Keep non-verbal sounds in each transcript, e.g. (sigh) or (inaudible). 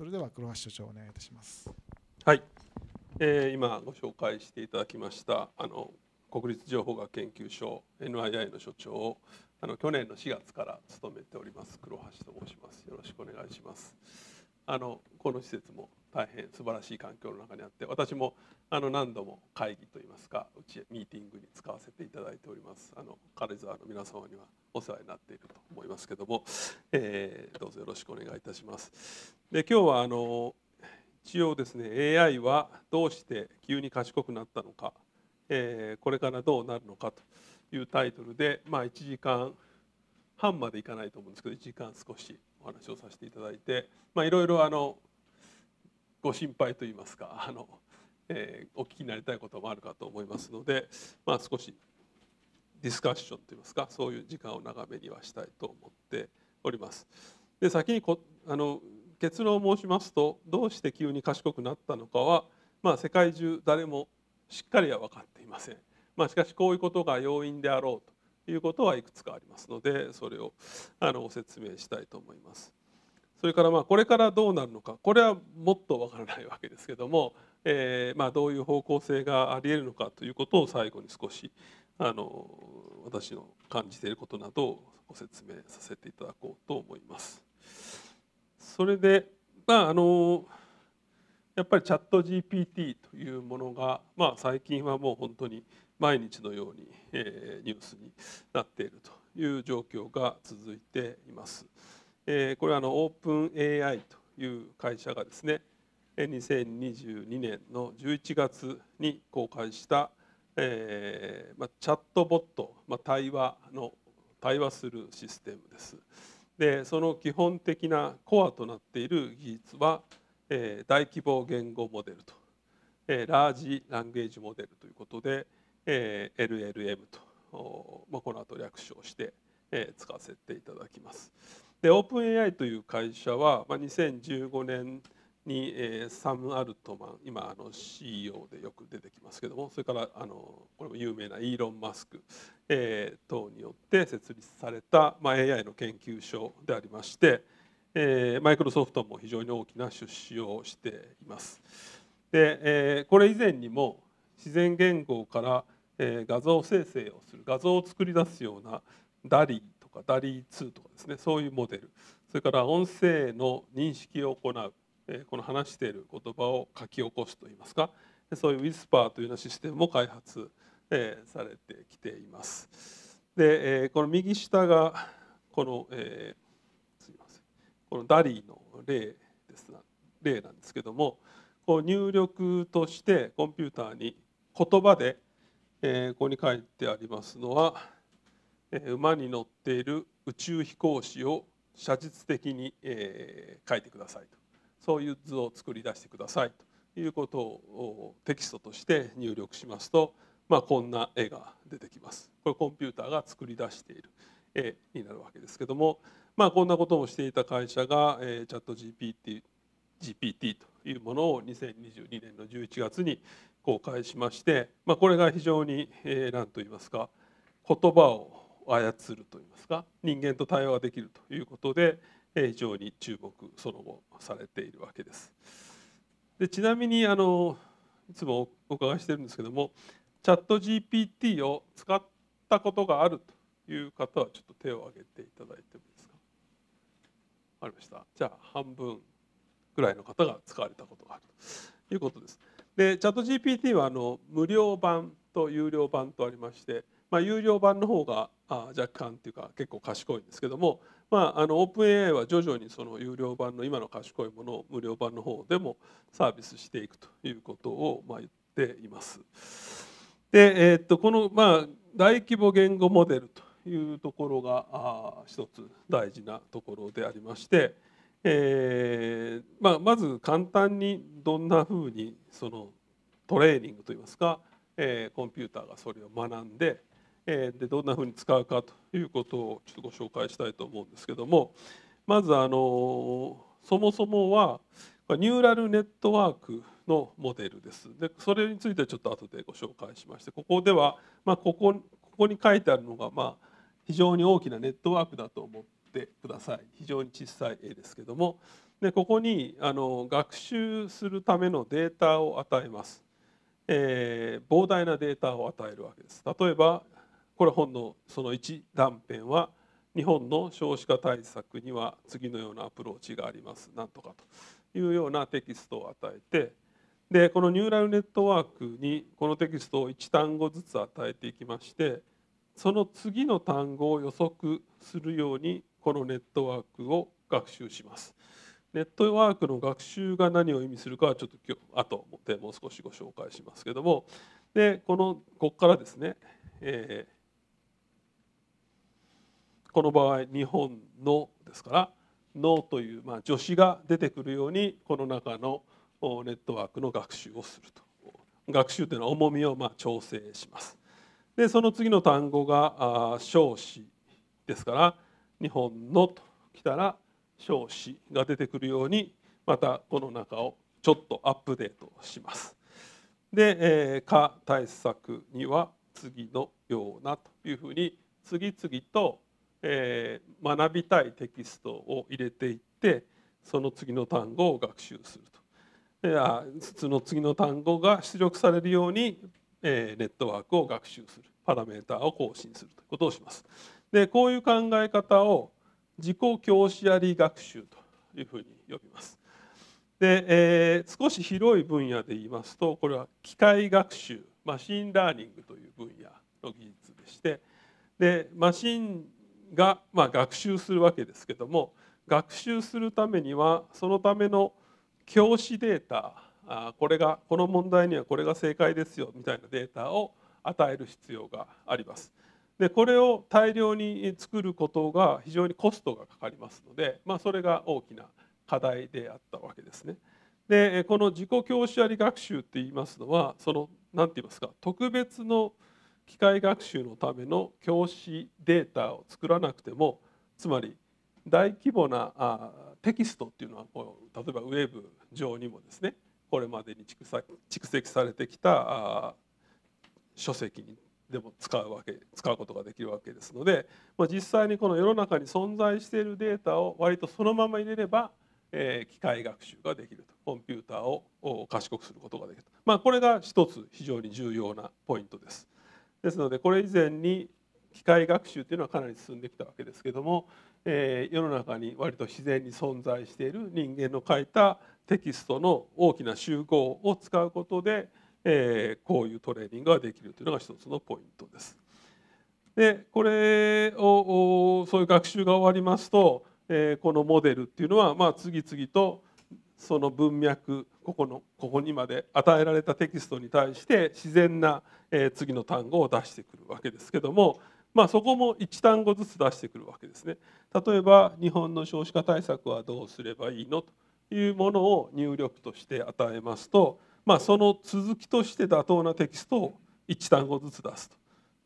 それでは黒橋所長お願いいたします。はい、えー、今ご紹介していただきましたあの国立情報学研究所 NII の所長をあの去年の4月から務めております黒橋と申します。よろしくお願いします。あのこの施設も大変素晴らしい環境の中にあって私もあの何度も会議といいますかうちミーティングに使わせていただいておりますあの軽井沢の皆様にはお世話になっていると思いますけども、えー、どうぞよろしくお願いいたします。で今日はあの一応ですね AI はどうして急に賢くなったのか、えー、これからどうなるのかというタイトルで、まあ、1時間半までいかないと思うんですけど1時間少しお話をさせていただいてまいろいろあのご心配といいますかあの、えー、お聞きになりたいこともあるかと思いますので、まあ、少しディスカッションといいますかそういう時間を長めにはしたいと思っております。で先にこあの結論を申しますとどうして急に賢くなったのかは、まあ、世界中誰もしっかりは分かっていません。まあ、しかしこういうことが要因であろうということはいくつかありますのでそれをあの説明したいと思います。それからまあこれからどうなるのかこれはもっとわからないわけですけども、えまあどういう方向性がありえるのかということを最後に少しあの私の感じていることなどをご説明させていただこうと思います。それで、まあ、あのやっぱりチャット GPT というものが、まあ、最近はもう本当に毎日のように、えニュースになっているという状況が続いています。えこれはあのオープン AI という会社がですね2022年の11月に公開した、えまあ、チャットボット、まあ、対話の対話するシステムです。でその基本的なコアとなっている技術は、え大規模言語モデルと、えー、ラージランゲージモデルということで、えー、LLM と、まあ、この後略称して、えー、使わせていただきます。で OpenAI という会社は、まあ、2015年に、えー、サム・アルトマン今あの CEO でよく出てきますけどもそれからあのこれも有名なイーロン・マスク、えー、等によって設立された、まあ、AI の研究所でありまして、えマイクロソフトも非常に大きな出資をしています。で、えー、これ以前にも、自然言語から、え画像生成をする画像を作り出すようなダリーとかダリー2とかですねそういうモデルそれから音声の認識を行う、えこの話している言葉を書き起こすといいますかそういうウィスパーというようなシステムも開発、えされてきています。で、えこの右下がこの、えすいませんこのダリーの例です例なんですけどもこう入力としてコンピューターに言葉で、えー、ここに書いてありますのは、えー、馬に乗っている宇宙飛行士を写実的に、えー、書いてくださいとそういう図を作り出してくださいということをテキストとして入力しますと、まあ、こんな絵が出てきます。これコンピューターが作り出している絵になるわけですけども、まあ、こんなこともしていた会社が、えー、チャット GPT, GPT というものを2022年の11月に、公開しまして、まあ、これが非常に何、えー、と言いますか言葉を操ると言いますか人間と対話ができるということで、えー、非常に注目その後されているわけです。でちなみにあのいつもお伺いしてるんですけどもチャット GPT を使ったことがあるという方はちょっと手を挙げていただいてもいいですかありましたじゃあ半分ぐらいの方が使われたことがあるということです。でチャット GPT はあの無料版と有料版とありまして、まあ、有料版の方があ若干というか結構賢いんですけども、まあ、あのオープン a i は徐々にその有料版の今の賢いものを無料版の方でもサービスしていくということをまあ言っています。で、えー、っとこのまあ大規模言語モデルというところが一つ大事なところでありまして、えーまあ、まず簡単にどんなふうにそのトレーニングといいますか、えー、コンピューターがそれを学んで,、えー、でどんなふうに使うかということをちょっとご紹介したいと思うんですけどもまずあのそもそもはニューラルネットワークのモデルです。でそれについてちょっと後でご紹介しましてここでは、まあ、ここここに書いてあるのが、まあ、非常に大きなネットワークだと思って。ってください非常に小さい絵ですけどもでここにあの学習するためのデータを与えます、えー、膨大なデータを与えるわけです例えばこれ本のその1断片は日本の少子化対策には次のようなアプローチがありますなんとかというようなテキストを与えてでこのニューラルネットワークにこのテキストを1単語ずつ与えていきましてその次の単語を予測するようにこのネットワークを学習します。ネットワークの学習が何を意味するかはちょっと今日後でもう少しご紹介しますけどもでこのここからですね、えー、この場合日本のですから「の」という、まあ、助詞が出てくるようにこの中のネットワークの学習をすると学習というのは重みをまあ調整しますでその次の単語が「少子」ですから「日本のときたら少子が出てくるようにまたこの中をちょっとアップデートします。で、えー、課対策には次のようなというふうに次々と、えー、学びたいテキストを入れていってその次の単語を学習すると。その次の単語が出力されるように、えー、ネットワークを学習するパラメーターを更新するということをします。でこういう考え方を自己教師あり学習というふうに呼びます。で、えー、少し広い分野で言いますとこれは機械学習マシンラーニングという分野の技術でしてでマシンが、まあ、学習するわけですけども学習するためにはそのための教師データあこれがこの問題にはこれが正解ですよみたいなデータを与える必要があります。でこれを大量に作ることが非常にコストがかかりますので、まあ、それが大きな課題であったわけですね。でこの自己教師あり学習っていいますのはその何て言いますか特別の機械学習のための教師データを作らなくてもつまり大規模なあテキストっていうのはこう例えばウェブ上にもですねこれまでに蓄積されてきた書籍にでも使うわけ使うことができるわけですので、まあ、実際にこの世の中に存在しているデータを割とそのまま入れれば、えー、機械学習ができるとコンピューターを賢くすることができると、まあ、これが一つ非常に重要なポイントです。ですのでこれ以前に機械学習というのはかなり進んできたわけですけども、えー、世の中に割と自然に存在している人間の書いたテキストの大きな集合を使うことでえー、こういうトレーニングができるというのが一つのポイントです。でこれをそういう学習が終わりますと、えー、このモデルっていうのは、まあ、次々とその文脈ここのここにまで与えられたテキストに対して自然な、えー、次の単語を出してくるわけですけども、まあ、そこも1単語ずつ出してくるわけですね。例えば日本の少子化対策はどうすればいいのというものを入力として与えますとまあ、その続きとして妥当なテキストを1単語ずつ出す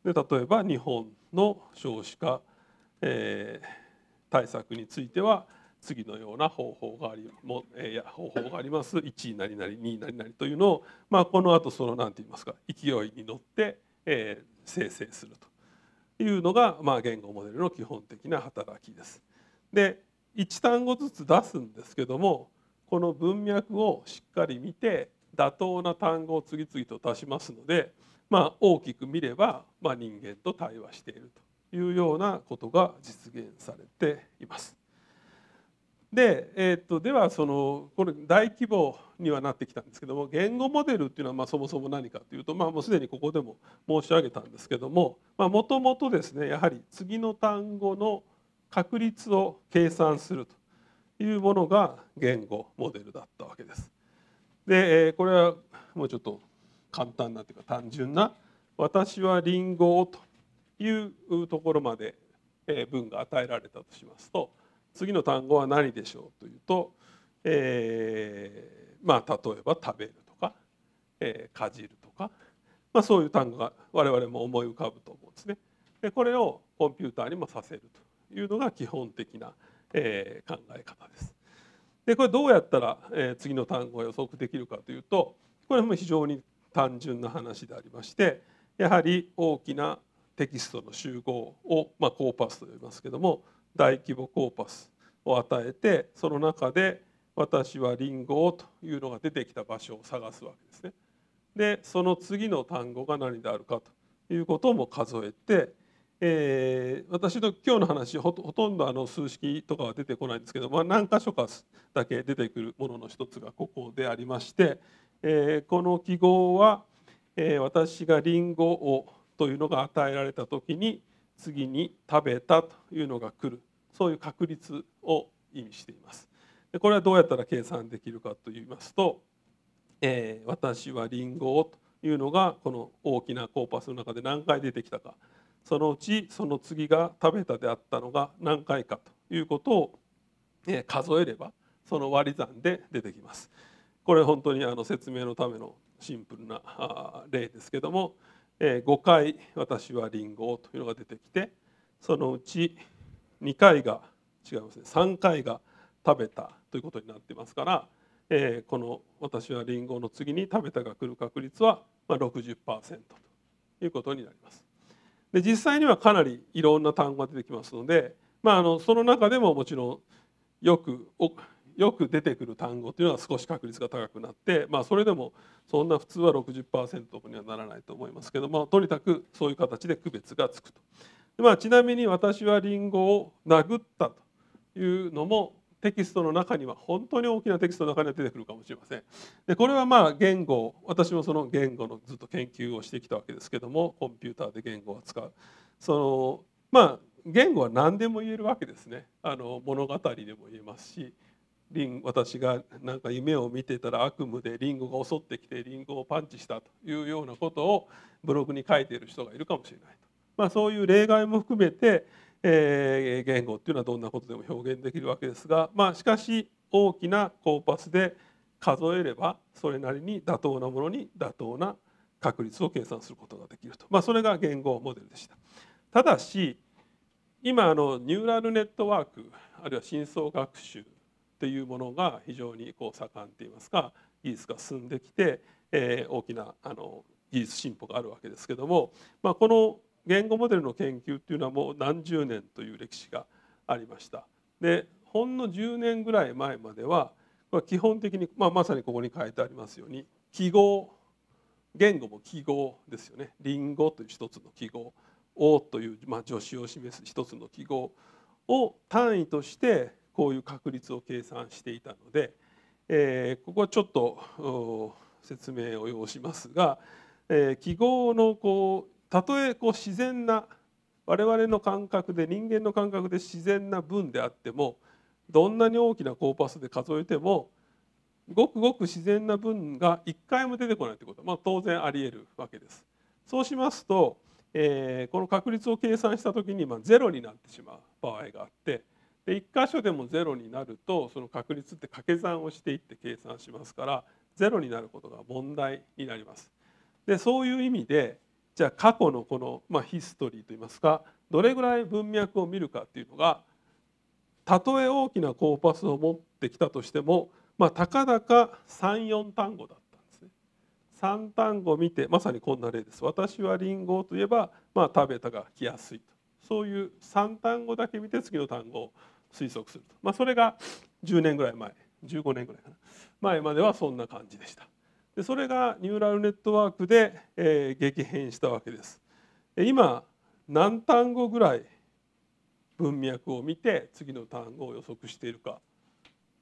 とで例えば日本の少子化、えー、対策については次のような方法がありも、えー、や方法があります1位なり2位なりというのを、まあ、この後その何て言いますか勢いに乗って、えー、生成するというのが、まあ、言語モデルの基本的な働きです。で1単語ずつ出すんですけどもこの文脈をしっかり見て妥当な単語を次々と出しますので、まあ、大きく見れば、まあ、人間と対話しているというようなことが実現されています。で,、えー、っとではそのこれ大規模にはなってきたんですけども言語モデルっていうのはまそもそも何かというと、まあ、もうすでにここでも申し上げたんですけどももともとですねやはり次の単語の確率を計算するというものが言語モデルだったわけです。でこれはもうちょっと簡単なというか単純な「私はリンゴを」というところまで文が与えられたとしますと次の単語は何でしょうというと、えー、まあ例えば食べるとか、えー、かじるとか、まあ、そういう単語が我々も思い浮かぶと思うんですね。でこれをコンピューターにもさせるというのが基本的な、えー、考え方です。でこれどうやったら、え次の単語を予測できるかというとこれも非常に単純な話でありましてやはり大きなテキストの集合を、まあ、コーパスと呼びますけども大規模コーパスを与えてその中で私はリンゴをというのが出てきた場所を探すわけですね。でその次の単語が何であるかということも数えてえー、私の今日の話ほとんどあの数式とかは出てこないんですけど、まあ、何箇所かだけ出てくるものの一つがここでありまして、えー、この記号は、えー、私がリンゴをというのが与えられた時に次に食べたというのが来るそういう確率を意味しています。でこれはどうやったら計算できるかと言いますと、え私はリンゴをというのがこの大きなコーパスの中で何回出てきたか。そのうちその次が食べたであったのが何回かということを数えればその割り算で出てきます。これ本当にあの説明のためのシンプルな例ですけども5回私はリンゴというのが出てきてそのうち2回が違いますね3回が食べたということになってますからこの「私はりんごの次に食べたが来る確率は、60%ということになります。で実際にはかなりいろんな単語が出てきますので、まあ、あのその中でももちろんよくよく出てくる単語っていうのは少し確率が高くなって、まあ、それでもそんな普通は60%にはならないと思いますけどもとにかくそういう形で区別がつくと。まあ、ちなみに私はリンゴを殴ったというのもテキストの中には本当に大きなテキストの中には出てくるかもしれません。でこれはまあ言語私もその言語のずっと研究をしてきたわけですけどもコンピューターで言語を扱う。そのまあ言語は何でも言えるわけですね。あの物語でも言えますし私がなんか夢を見てたら悪夢でリンゴが襲ってきてリンゴをパンチしたというようなことをブログに書いている人がいるかもしれないと、まあ、そういう例外も含めてえ言語っていうのはどんなことでも表現できるわけですが、まあ、しかし大きなコーパスで数えればそれなりに妥当なものに妥当な確率を計算することができると、まあ、それが言語モデルでした。ただし今あのニューラルネットワークあるいは深層学習というものが非常にこう盛んといいますか技術が進んできて、えー、大きなあの技術進歩があるわけですけども、まあ、この言語モデルの研究っていうのはもう何十年という歴史がありました。でほんの10年ぐらい前までは基本的に、まあ、まさにここに書いてありますように記号言語も記号ですよねりんごという一つの記号「お」という、まあ、助詞を示す一つの記号を単位としてこういう確率を計算していたので、えー、ここはちょっと説明を要しますが、えー、記号のこうたとえこう自然な我々の感覚で人間の感覚で自然な分であってもどんなに大きなコーパスで数えてもごくごく自然な分が1回も出てこないということは、まあ、当然ありえるわけです。そうしますと、えー、この確率を計算した時に、まあ、ゼロになってしまう場合があってで1箇所でもゼロになるとその確率って掛け算をしていって計算しますからゼロになることが問題になります。でそういう意味でじゃあ過去のこの、まあ、ヒストリーといいますかどれぐらい文脈を見るかっていうのがたとえ大きなコーパスを持ってきたとしても、まあ、たかだか34単語だったんですね。3単語見てまさにこんな例です。私はリンゴといえば、まあ、食べたが来やすいとそういう3単語だけ見て次の単語を推測すると、まあ、それが10年ぐらい前15年ぐらいかな前まではそんな感じでした。でそれがニューラルネットワークで、えー、激変したわけです今何単語ぐらい文脈を見て次の単語を予測しているか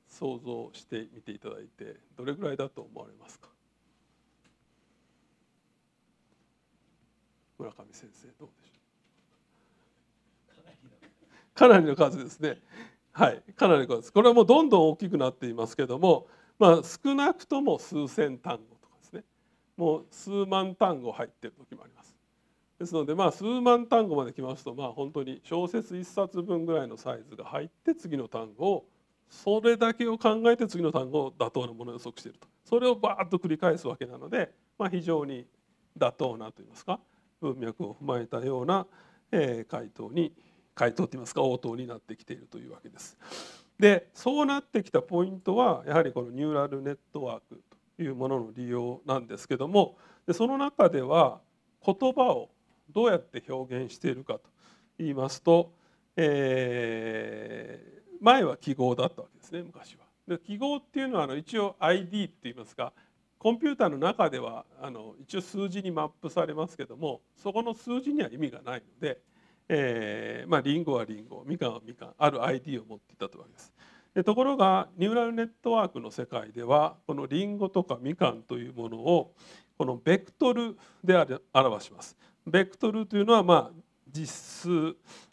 想像してみていただいてどれぐらいだと思われますか村上先生どうでしょうかなりの数ですねはいかなりの数これはもうどんどん大きくなっていますけどもまあ、少なくとも数千単語とかですねもう数万単語入ってる時もあります。ですのでまあ数万単語まで来ますとまあ本当に小説1冊分ぐらいのサイズが入って次の単語をそれだけを考えて次の単語を妥当なものを予測しているとそれをバーッと繰り返すわけなので、まあ、非常に妥当なといいますか文脈を踏まえたような、回答に回答といいますか応答になってきているというわけです。でそうなってきたポイントはやはりこのニューラルネットワークというものの利用なんですけどもでその中では言葉をどうやって表現しているかと言いますと、えー、前は記号だったわけですね昔は。で記号っていうのはあの一応 ID って言いますかコンピューターの中ではあの一応数字にマップされますけどもそこの数字には意味がないのでえー、まあ、リンゴはリンゴみかんはみかんある ID を持っていたというわけですでところがニューラルネットワークの世界ではこのリンゴとかみかんというものをこのベクトルで表しますベクトルというのはまあ実数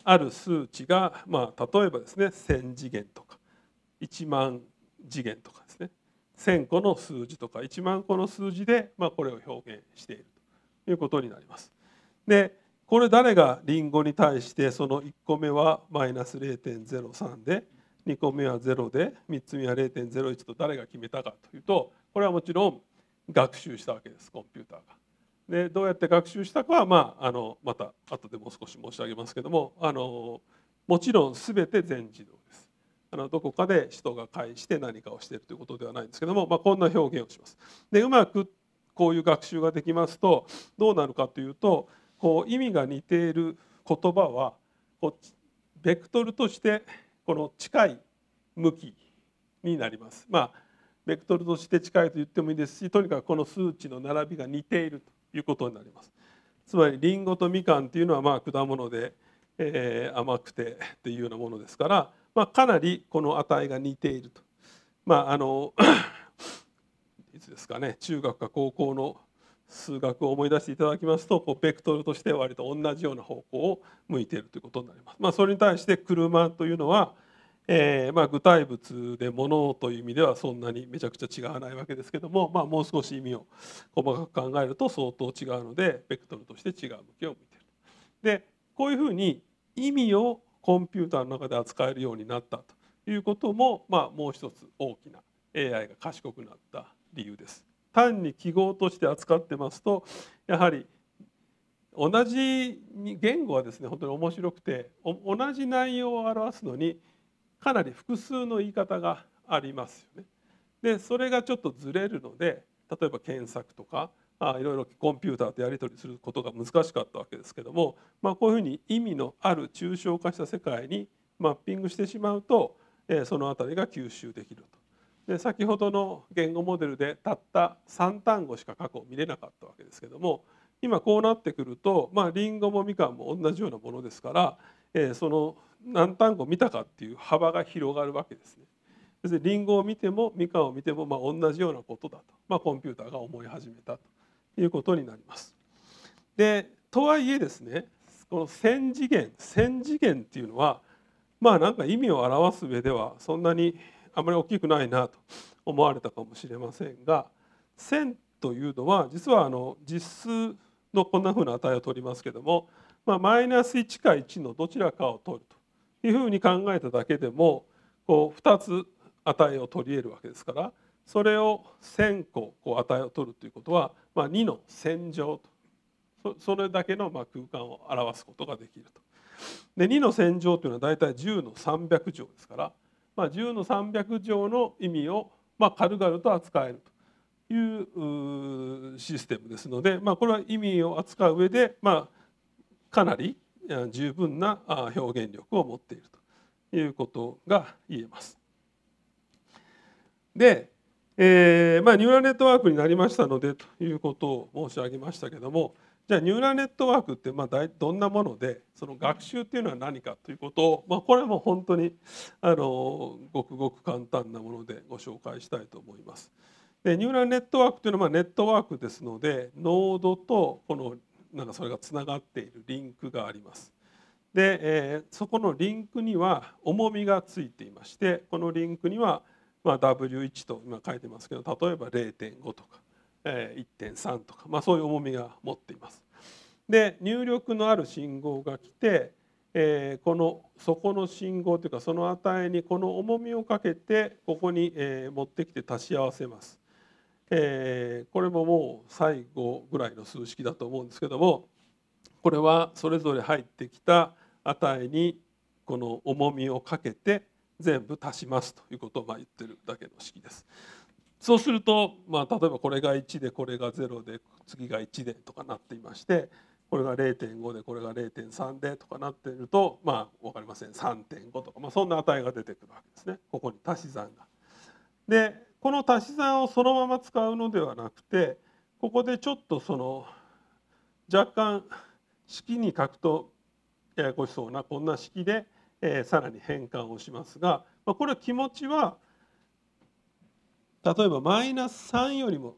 ある数値が、まあ、例えばですね1,000次元とか1万次元とかですね1,000個の数字とか1万個の数字で、まあ、これを表現しているということになります。でこれ誰がリンゴに対してその1個目はマイナス0.03で2個目は0で3つ目は0.01と誰が決めたかというとこれはもちろん学習したわけですコンピューターが。でどうやって学習したかは、まあ、あのまた後でもう少し申し上げますけどもあのもちろん全て全自動です。あのどこかで人が介して何かをしているということではないんですけども、まあ、こんな表現をします。でうまくこういう学習ができますとどうなるかというとこう意味が似ている言葉はこうベクトルとしてこの近い向きになります。まあベクトルとして近いと言ってもいいですしとにかくこの数値の並びが似ているということになります。つまりりんごとみかんというのはまあ果物で、えー、甘くてっていうようなものですから、まあ、かなりこの値が似ていると。まああの (coughs) いつですかね中学か高校の数学を思い出していただきますとこうベクトルとして割と同じような方向を向いているということになります。まあ、それに対して車というのは、えまあ具体物で物という意味ではそんなにめちゃくちゃ違わないわけですけども、まあ、もう少し意味を細かく考えると相当違うのでベクトルとして違う向きを向いている。でこういうふうに意味をコンピューターの中で扱えるようになったということも、まあ、もう一つ大きな AI が賢くなった理由です。単に記号として扱ってますとやはり同じ言語はですね本当に面白くて同じ内容を表すのにかなり複数の言い方がありますよね。でそれがちょっとずれるので例えば検索とかあいろいろコンピューターとやり取りすることが難しかったわけですけども、まあ、こういうふうに意味のある抽象化した世界にマッピングしてしまうとその辺りが吸収できると。で先ほどの言語モデルでたった3単語しか過去見れなかったわけですけども今こうなってくるとまあリンゴもみかんも同じようなものですから、えー、その何単語見たかっていう幅が広がるわけですね。別にリンゴを見てもみかんを見てもまあ同じようなことだと、まあ、コンピューターが思い始めたということになります。でとはいえですねこの1,000次元1,000次元っていうのはまあなんか意味を表す上ではそんなにあまり大きくないなと思われたかもしれませんが1000というのは実はあの実数のこんなふうな値を取りますけども、まあ、マイナス1か1のどちらかを取るというふうに考えただけでもこう2つ値を取り得るわけですからそれを1000個こう値を取るということは、まあ、2の線上とそれだけのまあ空間を表すことができると。で2の線上というのは大体10の300乗ですからまあ、10の300乗の意味を、まあ、軽々と扱えるというシステムですので、まあ、これは意味を扱う上で、まあ、かなり十分な表現力を持っているということが言えます。で、えーまあ、ニューラルネットワークになりましたのでということを申し上げましたけども、じゃあニューラルネットワークってまあどんなものでその学習っていうのは何かということを、まあ、これも本当にあのごくごく簡単なものでご紹介したいと思います。でニューラルネットワークというのはまネットワークですのでノードとこのなんかそれがつながっているリンクがあります。で、えー、そこのリンクには重みがついていましてこのリンクにはまあ W1 と今書いてますけど例えば0.5とか1.3とか、まあ、そういう重みが持っています。で入力のある信号が来て、えー、このそこの信号というかその値にこの重みをかけてここに、えー、持ってきて足し合わせます。えー、これももう最後ぐらいの数式だと思うんですけどもこれはそれぞれ入ってきた値にこの重みをかけて全部足しますということをま言ってるだけの式です。そうすると、まあ、例えばこれが1でこれが0で次が1でとかなっていましてこれが0.5でこれが0.3でとかなっているとまあ分かりません3.5とか、まあ、そんな値が出てくるわけですねここに足し算が。でこの足し算をそのまま使うのではなくてここでちょっとその若干式に書くとややこしそうなこんな式で、えー、さらに変換をしますが、まあ、これは気持ちは例えばマイナス3よりも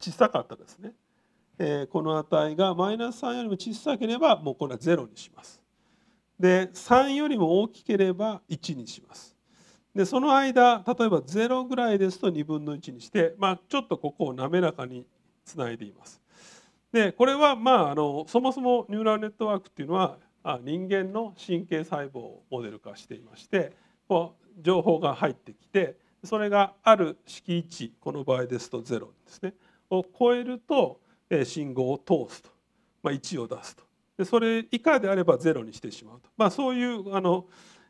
小さかったですね、えー、この値がマイナス3よりも小さければもうこれは0にしますで3よりも大きければ1にしますでその間例えば0ぐらいですと2分の1にして、まあ、ちょっとここを滑らかにつないでいますでこれはまああのそもそもニューラルネットワークっていうのはあ人間の神経細胞をモデル化していましてこう情報が入ってきてそれがある式1この場合ですと0ですねを超えると信号を通すと、まあ、1を出すとでそれ以下であれば0にしてしまうと、まあ、そういうあの、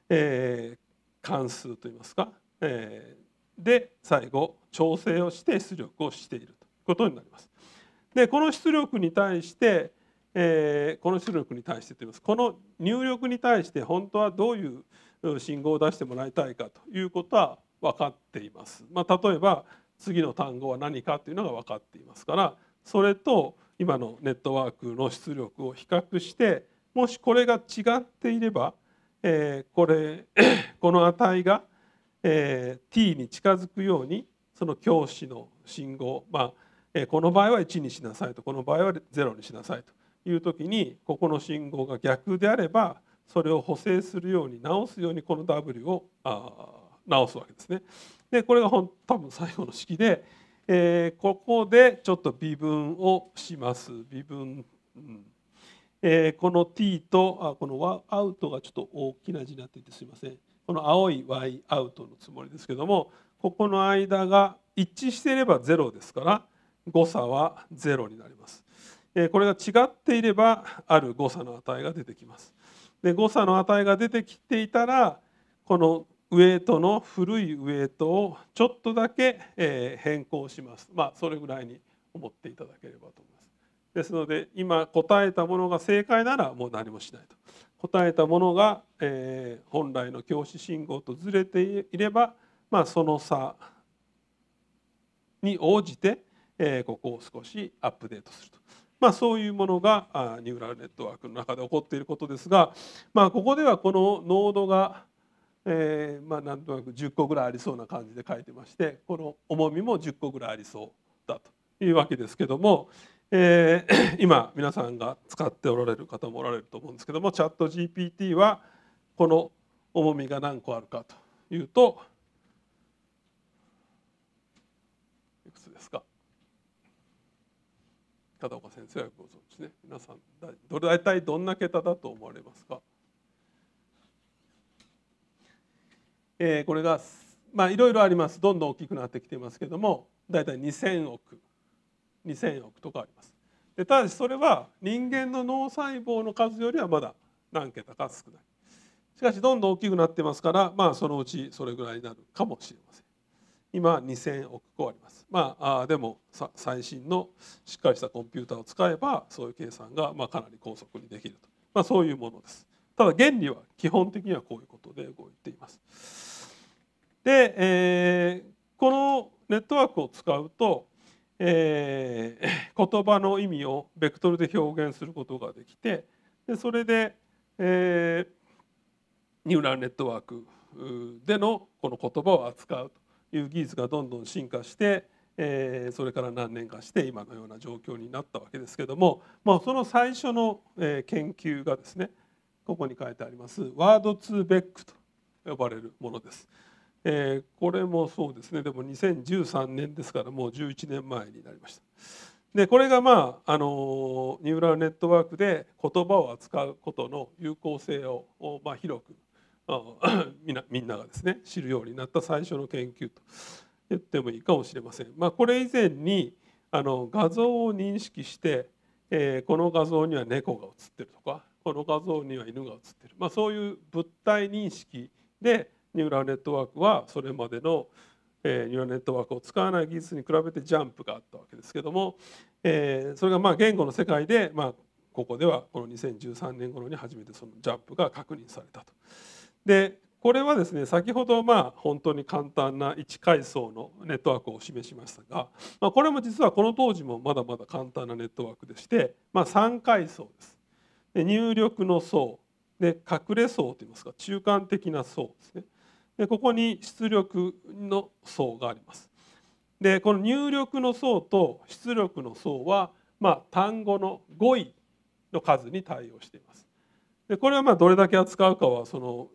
えー、関数といいますか、えー、で最後調整をして出力をしているということになります。でこの出力に対して、えー、この出力に対してといいますこの入力に対して本当はどういう信号を出してもらいたいかということは分かっています。まあ、例えば次の単語は何かっていうのが分かっていますからそれと今のネットワークの出力を比較してもしこれが違っていれば、えー、これ (coughs) この値が、えー、t に近づくようにその教師の信号、まあえー、この場合は1にしなさいとこの場合は0にしなさいという時にここの信号が逆であればそれを補正するように直すようにこの W をあ直すわけですね。でこれが多分最後の式で、えー、ここでちょっと微分をします。微分、うんえー、この t とあこのアウトがちょっと大きな字になっていてすいませんこの青い y アウトのつもりですけどもここの間が一致していれば0ですから誤差は0になります。これが違っていればある誤差の値が出てきます。で誤差の値が出てきていたらこのウエイトの古いウエイトをちょっとだけ、え変更します。まあ、それぐらいに思っていただければと思います。ですので今答えたものが正解ならもう何もしないと。答えたものが、え本来の教師信号とずれていれば、まあ、その差に応じて、えここを少しアップデートすると。まあ、そういうものがニューラルネットワークの中で起こっていることですが、まあ、ここではこのノードがえー、まあ、なんとなく10個ぐらいありそうな感じで書いてましてこの重みも10個ぐらいありそうだというわけですけども、えー、(clears throat) 今皆さんが使っておられる方もおられると思うんですけどもチャット GPT はこの重みが何個あるかというといくつですか片岡先生はご存知ね皆さんどれ大体どんな桁だと思われますかえー、これがまあいろいろありますどんどん大きくなってきていますけども大体2,000億2,000億とかあります。でただしそれは人間の脳細胞の数よりはまだ何桁か少ない。しかしどんどん大きくなってますからまあそのうちそれぐらいになるかもしれません。今2,000億個あります。まあ、あでも最新のしっかりしたコンピューターを使えばそういう計算がまあかなり高速にできると、まあ、そういうものです。ただ原理は基本的にはこういうことで動いています。で、えー、このネットワークを使うと、えー、(laughs) 言葉の意味をベクトルで表現することができてでそれで、えー、ニューラルネットワークでのこの言葉を扱うという技術がどんどん進化して、えー、それから何年かして今のような状況になったわけですけども、まあ、その最初の研究がですねここに書いてありますワードツーベックと呼ばれるものです。えー、これもそうですねでも2013年ですからもう11年前になりました。でこれがまああのニューラルネットワークで言葉を扱うことの有効性をまあ広く (coughs) みんなみんながですね知るようになった最初の研究と言ってもいいかもしれません。まあ、これ以前にあの画像を認識して、えー、この画像には猫が写ってるとかこの画像には犬が写ってる、まあ、そういう物体認識でニューラルネットワークはそれまでの、えニューラルネットワークを使わない技術に比べてジャンプがあったわけですけども、えそれがまあ言語の世界で、まあ、ここではこの2013年頃に初めてそのジャンプが確認されたと。でこれはですね先ほどまあ本当に簡単な1階層のネットワークを示しましたが、まあ、これも実はこの当時もまだまだ簡単なネットワークでして、まあ、3階層です。で入力の層で隠れ層といいますか中間的な層ですねでここに出力の層がありますでこの入力の層と出力の層は、まあ、単語の語彙の数に対応していますでこれはまあどれだけ扱うかはその、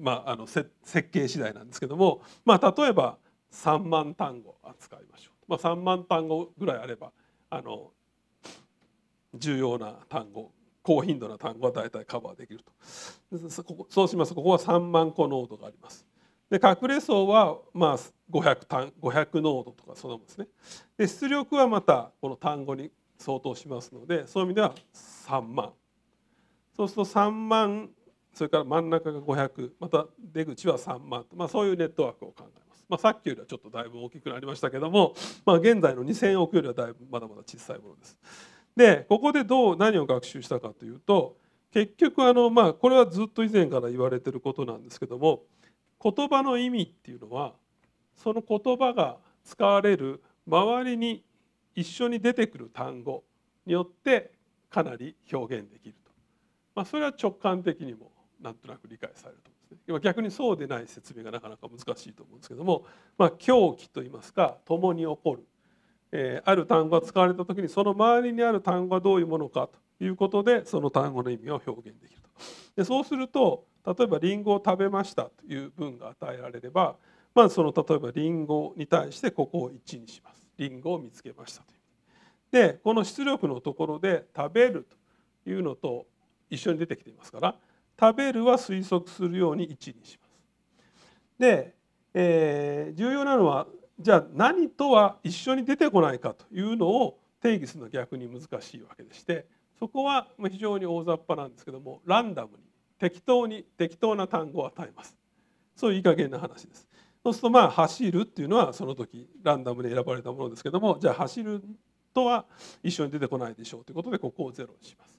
まあ、あの設計次第なんですけども、まあ、例えば3万単語扱いましょう、まあ、3万単語ぐらいあればあの重要な単語高頻度な単語は大体カバーできるとそうしますここは3万個ノードがありますで隠れ層はまあ 500, 単500ノードとかそのもんですねで出力はまたこの単語に相当しますのでそういう意味では3万そうすると3万それから真ん中が500また出口は3万と、まあ、そういうネットワークを考えます、まあ、さっきよりはちょっとだいぶ大きくなりましたけども、まあ、現在の2,000億よりはだいぶまだまだ小さいものです。でここでどう何を学習したかというと結局あの、まあ、これはずっと以前から言われてることなんですけども言葉の意味っていうのはその言葉が使われる周りに一緒に出てくる単語によってかなり表現できると、まあ、それは直感的にもなんとなく理解されると思うんですね今逆にそうでない説明がなかなか難しいと思うんですけども、まあ、狂気といいますか共に起こるえある単語が使われた時にその周りにある単語はどういうものかということでその単語の意味を表現できると。でそうすると例えばりんごを食べましたという文が与えられればまずその例えばりんごに対してここを1にします。りんごを見つけましたという。でこの出力のところで「食べる」というのと一緒に出てきていますから「食べる」は推測するように1にします。で、えー、重要なのはじゃあ何とは一緒に出てこないかというのを定義するのは逆に難しいわけでしてそこは非常に大雑把なんですけどもランダムに適当に適当な単語を与えますそういういい加減な話ですそうするとまあ走るっていうのはその時ランダムで選ばれたものですけどもじゃあ走るとは一緒に出てこないでしょうということでここをゼロにします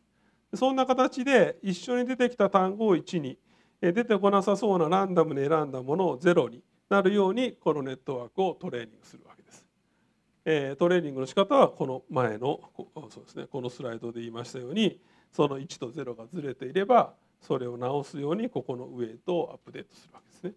そんな形で一緒に出てきた単語を1に出てこなさそうなランダムに選んだものを0になるようにこのネットワークをトレーニングするわけです。えー、トレーニングの仕方はこの前のそうです、ね、このスライドで言いましたようにその1と0がずれていればそれを直すようにここのウェイトをアップデートするわけですね。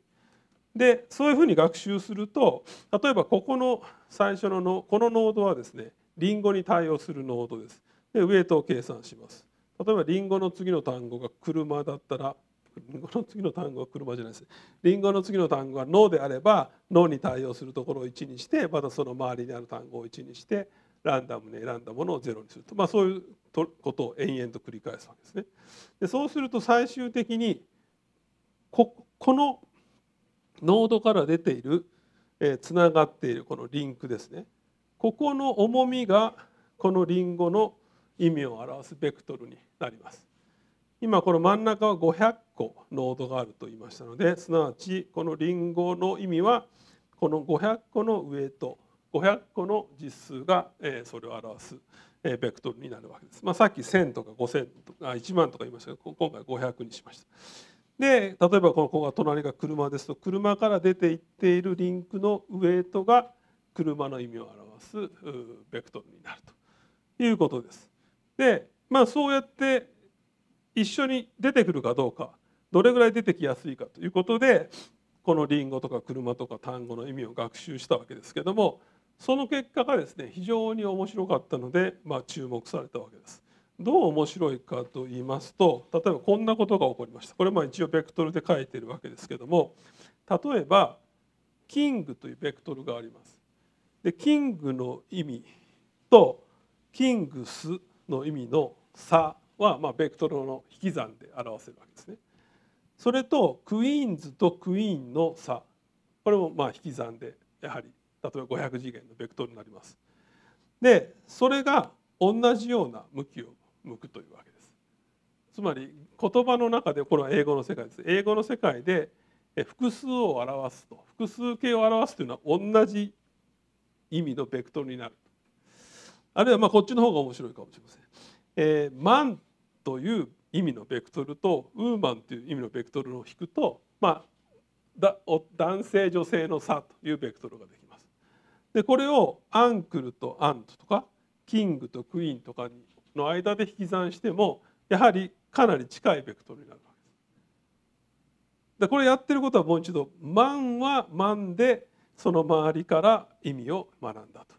でそういうふうに学習すると例えばここの最初ののこのノードはですねリンゴに対応するノードです。でウェイトを計算します。例えばリンゴの次の単語が車だったらリンゴの次の単語は車じゃないです。リンゴの次の単語は脳であれば脳に対応するところを1にしてまたその周りにある単語を1にしてランダムに選んだものを0にすると、まあ、そういうことを延々と繰り返すわけですね。でそうすると最終的にここのノードから出ているつな、えー、がっているこのリンクですねここの重みがこのリンゴの意味を表すベクトルになります。今この真ん中は500個濃度があると言いましたのですなわちこのリンゴの意味はこの500個のウエイト500個の実数がそれを表すベクトルになるわけです。まあ、さっき1000とか5000とか1万とか言いましたけど今回500にしました。で例えばここが隣が車ですと車から出ていっているリンクのウエイトが車の意味を表すベクトルになるということです。でまあそうやって一緒に出てくるかどうかどれぐらい出てきやすいかということでこのリンゴとか車とか単語の意味を学習したわけですけどもその結果がですね非常に面白かったので、まあ、注目されたわけです。どう面白いかと言いますと例えばこんなことが起こりましたこれまあ一応ベクトルで書いているわけですけども例えばキングというベクトルがあります。でキングの意味とキングスの意味の差は、まあ、ベクトルの引き算で表せるわけですね。それとクイーンズとクイーンの差これもまあ引き算でやはり例えば500次元のベクトルになります。でそれが同じような向きを向くというわけです。つまり言葉の中でこれは英語の世界です。英語の世界で複数を表すと複数形を表すというのは同じ意味のベクトルになるあるいはまあこっちの方が面白いかもしれません。えー、マンという意味のベクトルとウーマンという意味のベクトルを引くと、まあ、男性女性の差というベクトルができます。でこれをアンクルとアントとかキングとクイーンとかの間で引き算してもやはりかなり近いベクトルになるわけです。でこれやってることはもう一度「マン」は「マン」でその周りから意味を学んだと。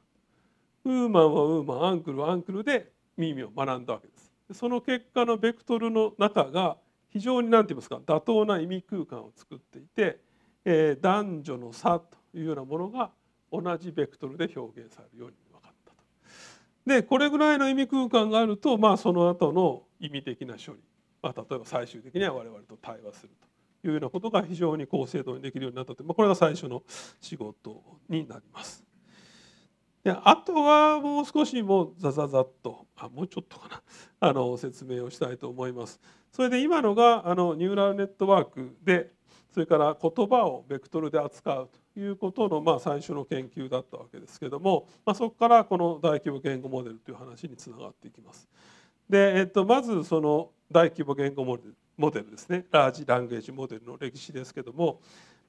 ウーマンはウーマンアンクルはアンクルでミを学んだわけです。その結果のベクトルの中が非常に何て言いますか妥当な意味空間を作っていて、えー、男女の差というようなものが同じベクトルで表現されるように分かったと。でこれぐらいの意味空間があると、まあ、その後の意味的な処理、まあ、例えば最終的には我々と対話するというようなことが非常に高精度にできるようになったと、まあ、これが最初の仕事になります。であとはもう少しもうザザザっとあもうちょっとかな (laughs) あの説明をしたいと思います。それで今のがあのニューラルネットワークでそれから言葉をベクトルで扱うということの、まあ、最初の研究だったわけですけども、まあ、そこからこの大規模言語モデルという話につながっていきます。でえっと、まずその大規模言語モデルモデルですねラージ・ランゲージモデルの歴史ですけども、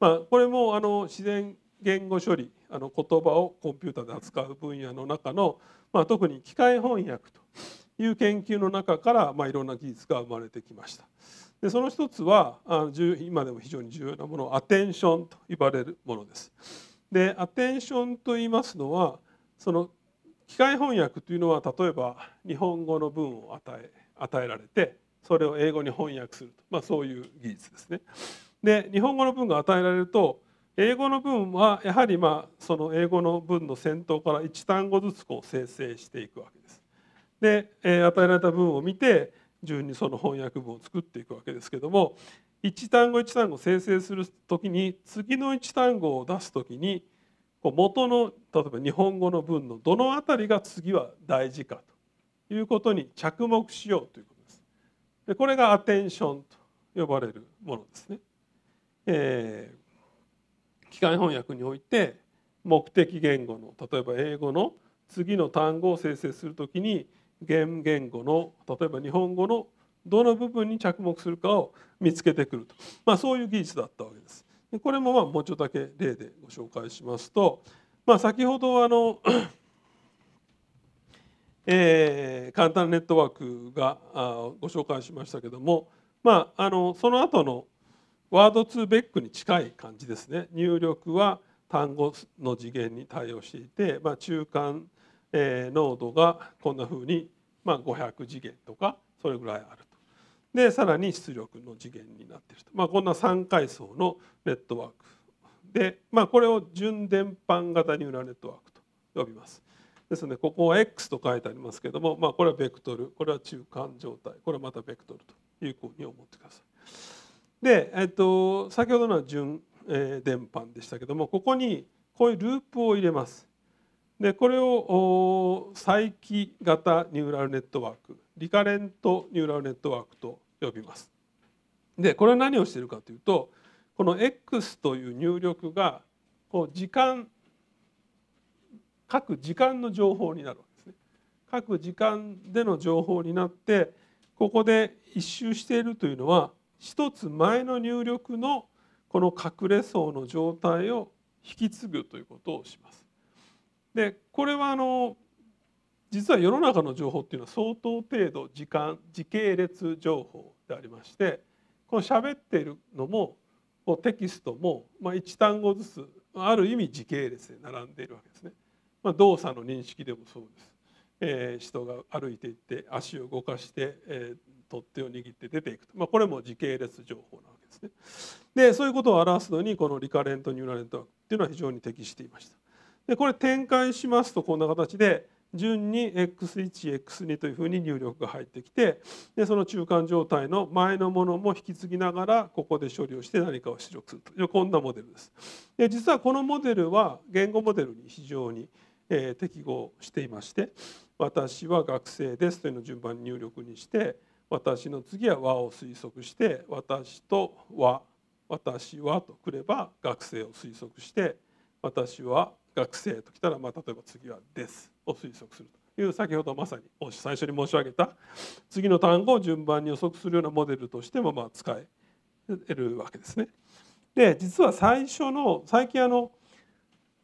まあ、これもあの自然言語処理あの言葉をコンピューターで扱う分野の中の、まあ、特に機械翻訳という研究の中から、まあ、いろんな技術が生まれてきました。でその一つはあの今でも非常に重要なものアテンションと呼ばれるものです。でアテンションと言いますのはその機械翻訳というのは例えば日本語の文を与え与えられてそれを英語に翻訳すると、まあ、そういう技術ですね。で日本語の文が与えられると英語の文はやはりまあその英語の文の先頭から1単語ずつこう生成していくわけです。で、与えられた文を見て順にその翻訳文を作っていくわけですけども1単語1単語生成する時に次の1単語を出す時にこう元の例えば日本語の文のどの辺りが次は大事かということに着目しようということです。でこれがアテンションと呼ばれるものですね。え機械翻訳において目的言語の例えば英語の次の単語を生成するときに言言語の例えば日本語のどの部分に着目するかを見つけてくると、まあ、そういう技術だったわけです。これもまあもうちょっとだけ例でご紹介しますと、まあ、先ほどあのえー、簡単なネットワークがご紹介しましたけども、まあ、あのその後のワードーベックに近い感じですね入力は単語の次元に対応していて、まあ、中間、えー、濃度がこんなふうに、まあ、500次元とかそれぐらいあると。でさらに出力の次元になっていると、まあ、こんな3階層のネットワークで、まあ、これを純伝播型ニューラルネットワークと呼びます。ですのでここは X と書いてありますけども、まあ、これはベクトルこれは中間状態これはまたベクトルというふうに思ってください。で、えっと、先ほどのは純、えー、電波でしたけどもここにこういうループを入れます。でこれを再起型ニューラルネットワークリカレントニューラルネットワークと呼びます。でこれは何をしているかというとこの X という入力がこう時間各時間の情報になるわけですね。各時間での情報になってここで一周しているというのは一つ前の入力のこの隠れ層の状態を引き継ぐということをします。でこれはあの実は世の中の情報っていうのは相当程度時間時系列情報でありましてこの喋っているのもテキストも、ま1単語ずつある意味時系列で並んでいるわけですね。まあ、動作の認識でもそうです。えー、人が歩いていって足を動かして、えー、取っ手を握って出ていくと、まあ、これも時系列情報なわけですね。でそういうことを表すのにこのリカレント・ニューラルネットワークっていうのは非常に適していました。でこれ展開しますとこんな形で順に x1x2 というふうに入力が入ってきてでその中間状態の前のものも引き継ぎながらここで処理をして何かを出力するというこんなモデルです。で実はこのモデルは言語モデルに非常に適合していまして「私は学生です」というのを順番に入力にして私の次は和を推測して私と和私はとくれば学生を推測して私は学生ときたら、まあ、例えば次はですを推測するという先ほどまさに最初に申し上げた次の単語を順番に予測するようなモデルとしてもまあ使えるわけですね。で実は最初の最近あの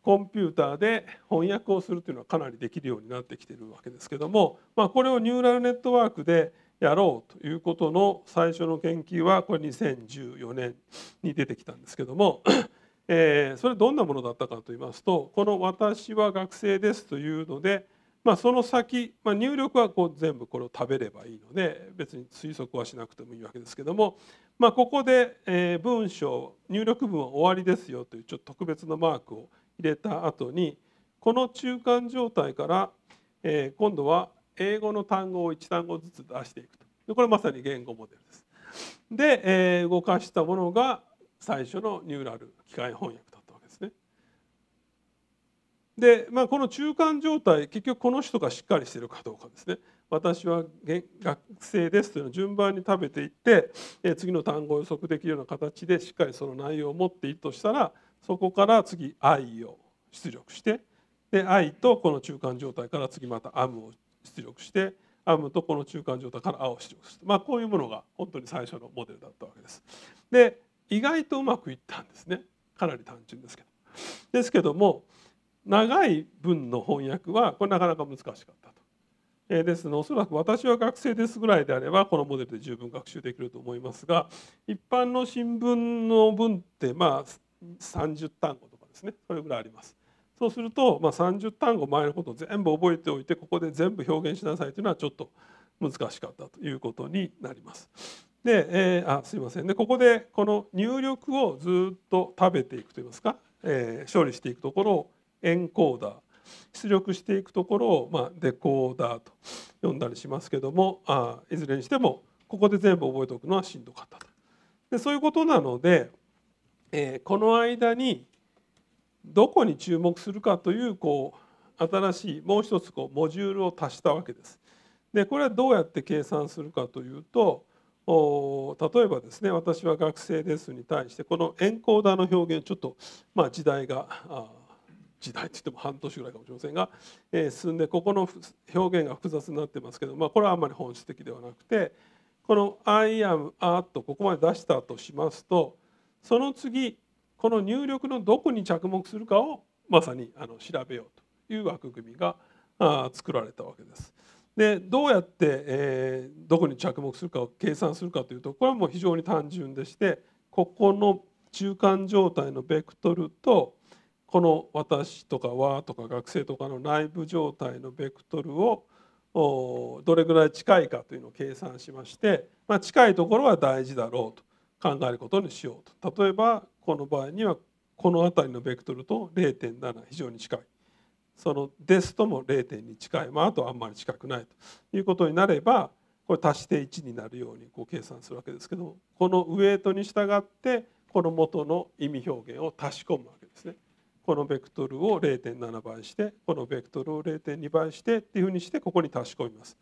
コンピューターで翻訳をするというのはかなりできるようになってきてるわけですけども、まあ、これをニューラルネットワークでやろうということの最初の研究はこれ2014年に出てきたんですけども、(clears throat) えそれどんなものだったかと言いますとこの「私は学生です」というので、まあ、その先、まあ、入力はこう全部これを食べればいいので別に推測はしなくてもいいわけですけども、まあ、ここで、え文章入力文は終わりですよというちょっと特別なマークを入れた後にこの中間状態から、え今度は「英語の単語を1単語ずつ出していくとこれまさに言語モデルです。で、えー、動かしたものが最初のニューラル機械翻訳だったわけですね。で、まあ、この中間状態結局この人がしっかりしてるかどうかですね。私は学生ですというのを順番に食べていって次の単語を予測できるような形でしっかりその内容を持っているとしたらそこから次「愛」を出力してで「愛」とこの中間状態から次また「アム」を出力してアームとこの中間状態から青を出力する、まあ、こういうものが本当に最初のモデルだったわけです。で意外とうまくいったんですねかなり単純ですけど。ですけども長い文の翻訳はこれなかなか難しかったと。えですのでおそらく私は学生ですぐらいであればこのモデルで十分学習できると思いますが一般の新聞の文ってまあ30単語とかですねそれぐらいあります。そうすると、まあ、30単語前のことを全部覚えておいてここで全部表現しなさいというのはちょっと難しかったということになります。で、えー、あすいませんでここでこの入力をずっと食べていくといいますか、えー、処理していくところをエンコーダー出力していくところを、まあ、デコーダーと呼んだりしますけどもあいずれにしてもここで全部覚えておくのはしんどかったと。でそういうことなので、えー、この間にどこに注目するかというこう新しいもう一つこうモジュールを足したわけです。でこれはどうやって計算するかというと例えばですね「私は学生です」に対してこのエンコーダーの表現ちょっと、まあ、時代が時代って言っても半年ぐらいかもしれませんが、え進んでここの表現が複雑になってますけど、まあ、これはあんまり本質的ではなくてこの「I am a」とここまで出したとしますとその次この入力のどこに着目するかをまさにあの調べようという枠組みが作られたわけです。でどうやって、えー、どこに着目するかを計算するかというとこれはもう非常に単純でしてここの中間状態のベクトルとこの私とかはとか学生とかの内部状態のベクトルをどれぐらい近いかというのを計算しまして、まあ、近いところは大事だろうと考えることにしようと例えばこの場合にはこの辺りのベクトルと0.7非常に近いそのですとも0.2に近い、まあ、あとあんまり近くないということになればこれ足して1になるようにこう計算するわけですけどこのウエイトに従ってこの元の意味表現を足し込むわけですね。このベクトルを0.7倍してこのベクトルを0.2倍してっていうふうにしてここに足し込みます。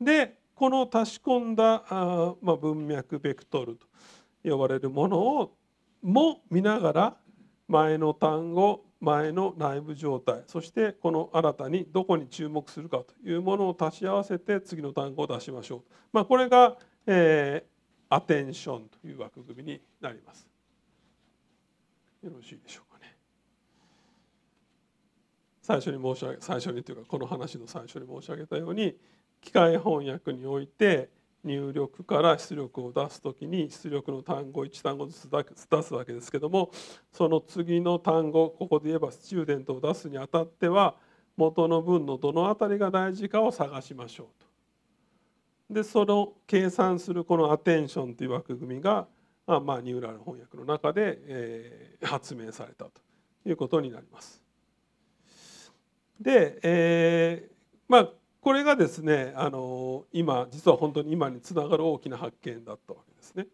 でこの足し込んだあ、まあ、文脈ベクトルと呼ばれるものをも見ながら前の単語前の内部状態そしてこの新たにどこに注目するかというものを足し合わせて次の単語を出しましょう、まあ、これが、えー、アテンションという枠組みになりますよろしいでしょうかね最初に申し上げ最初にというかこの話の最初に申し上げたように機械翻訳において「入力から出力を出す時に出力の単語1単語ずつ出すわけですけどもその次の単語ここで言えばスチューデントを出すにあたっては元の文のどの辺りが大事かを探しましょうと。でその計算するこのアテンションという枠組みが、まあ、まあニューラル翻訳の中で、え発明されたということになります。で、えー、まあこれがですねあの今実は本当に今につながる大きな発見だったわけですね。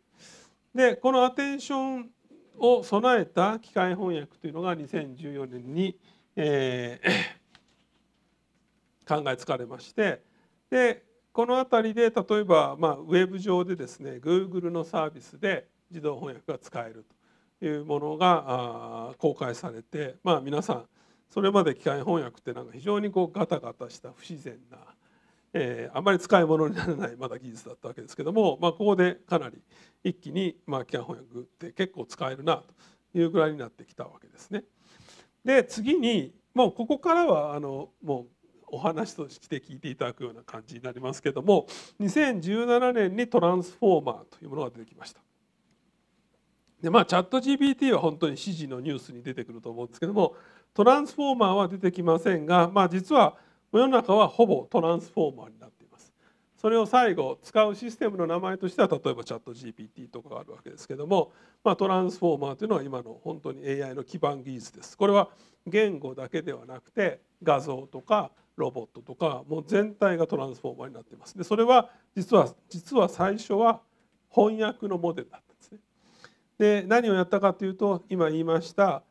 でこのアテンションを備えた機械翻訳というのが2014年に、えー、(coughs) 考えつかれましてでこの辺りで例えば、まあ、ウェブ上でですね Google のサービスで自動翻訳が使えるというものが公開されて、まあ、皆さんそれまで機械翻訳ってなんか非常にこうガタガタした不自然な、えー、あんまり使い物にならないまだ技術だったわけですけども、まあ、ここでかなり一気に、まあ、機械翻訳って結構使えるなというぐらいになってきたわけですね。で次にもうここからはあのもうお話として聞いていただくような感じになりますけども2017年にトランスフォーマーというものが出てきました。でまあチャット GPT は本当に指示のニュースに出てくると思うんですけどもトランスフォーマーは出てきませんが、まあ、実は世の中はほぼトランスフォーマーになっていますそれを最後使うシステムの名前としては例えばチャット GPT とかがあるわけですけども、まあ、トランスフォーマーというのは今の本当に AI の基盤技術ですこれは言語だけではなくて画像とかロボットとかもう全体がトランスフォーマーになっていますでそれは実は実は最初は翻訳のモデルだったんですねで何をやったかというと今言いました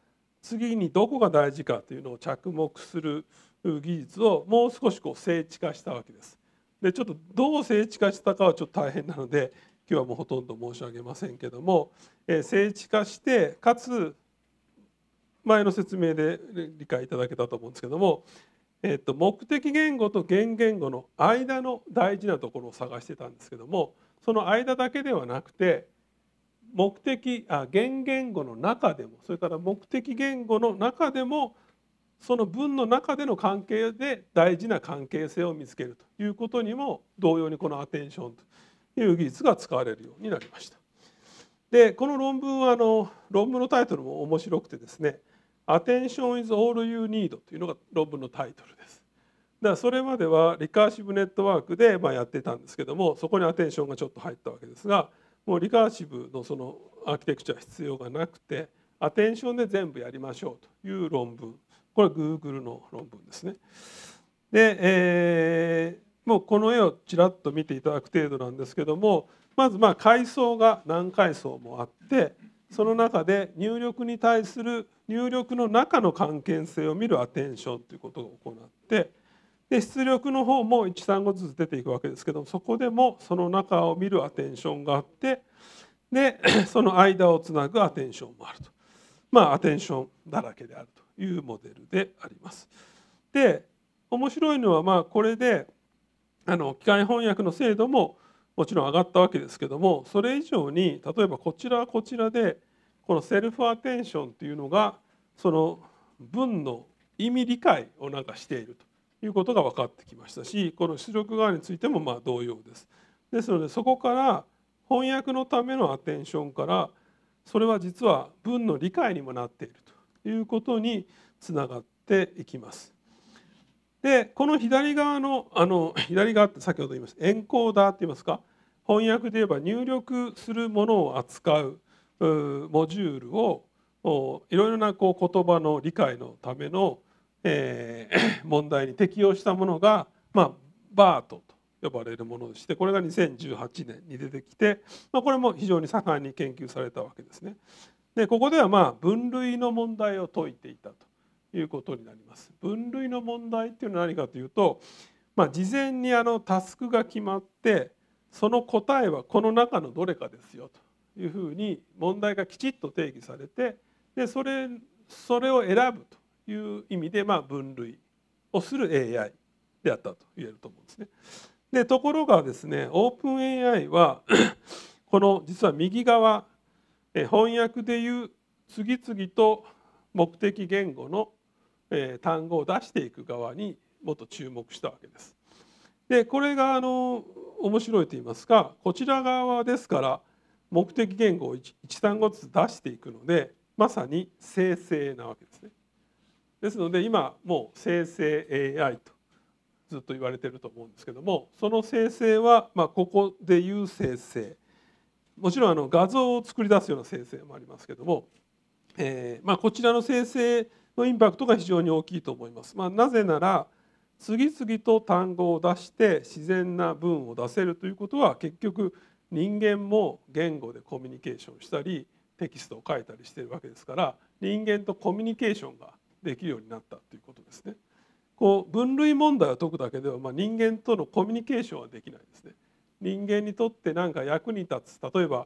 次にどこが大事かというのを着目する技術をもう少しこう精緻化したわけです。でちょっとどう精緻化したかはちょっと大変なので今日はもうほとんど申し上げませんけども、えー、精緻化してかつ前の説明で理解いただけたと思うんですけども、えー、と目的言語と原言語の間の大事なところを探してたんですけどもその間だけではなくて目的あ原言語の中でもそれから目的言語の中でもその文の中での関係で大事な関係性を見つけるということにも同様にこのアテンションという技術が使われるようになりました。でこの論文はあの論文のタイトルも面白くてですね「Attention is all you need」というのが論文のタイトルです。だからそれまではリカーシブネットワークでまやってたんですけどもそこにアテンションがちょっと入ったわけですが。もうリカーシブのそのアーキテクチャは必要がなくてアテンションで全部やりましょうという論文これは Google の論文ですね。で、えー、もうこの絵をちらっと見ていただく程度なんですけどもまずまあ階層が何階層もあってその中で入力に対する入力の中の関係性を見るアテンションということを行ってで出力の方も135ずつ出ていくわけですけどそこでもその中を見るアテンションがあってで (clears throat) その間をつなぐアテンションもあるとまあアテンションだらけであるというモデルであります。で面白いのはまあこれであの機械翻訳の精度ももちろん上がったわけですけどもそれ以上に例えばこちらはこちらでこのセルフアテンションというのがその文の意味理解をなんかしているということが分かってきましたしこの出力側についてもまあ同様です。ですのでそこから翻訳のためのアテンションからそれは実は文の理解にもなっているということにつながっていきます。でこの左側のあの左側って先ほど言いましたエンコーダーって言いますか翻訳で言えば入力するものを扱うモジュールをいろいろなこう言葉の理解のためのえー、(clears throat) 問題に適用したものが、まあ、バートと呼ばれるものでしてこれが2018年に出てきて、まあ、これも非常に盛んに研究されたわけですね。でここではまあ分類の問題を解いていたということになります。分類の問題っていうのは何かというと、まあ、事前にあのタスクが決まってその答えはこの中のどれかですよというふうに問題がきちっと定義されてでそれそれを選ぶという意味で、まあ、分類をする AI であったと言えると思うんですね。でところがですねオープン AI は (coughs) この実は右側え翻訳でいう次々と目的言語のえ単語を出していく側にもっと注目したわけです。でこれがあの面白いと言いますかこちら側ですから目的言語を 1, 1単語ずつ出していくのでまさに生成なわけですね。ですので今もう生成 AI とずっと言われていると思うんですけどもその生成は、まあ、ここでいう生成もちろんあの画像を作り出すような生成もありますけども、えーまあ、こちらの生成のインパクトが非常に大きいと思います。まあ、なぜなら次々と単語を出して自然な文を出せるということは結局人間も言語でコミュニケーションしたりテキストを書いたりしているわけですから人間とコミュニケーションができるようになったということですね。こう分類問題を解くだけでは、まあ、人間とのコミュニケーションはできないですね。人間にとって何か役に立つ例えば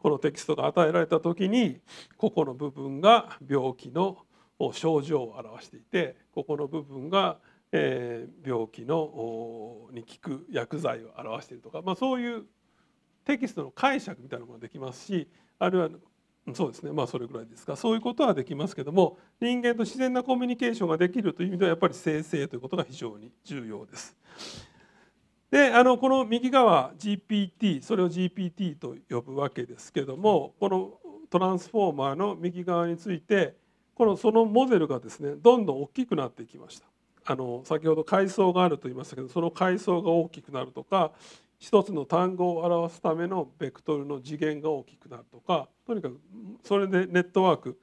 このテキストが与えられた時にここの部分が病気の症状を表していてここの部分が病気のに効く薬剤を表しているとか、まあ、そういうテキストの解釈みたいなものができますしあるいはそうですねまあそれぐらいですかそういうことはできますけども人間と自然なコミュニケーションができるという意味ではやっぱり生成ということが非常に重要です。であのこの右側 GPT それを GPT と呼ぶわけですけどもこのトランスフォーマーの右側についてこのそのモデルがですねどんどん大きくなっていきました。あの先ほど階層があると言いましたけどその階層が大きくなるとか一つの単語を表すためのベクトルの次元が大きくなるとかとにかくそれでネットワーク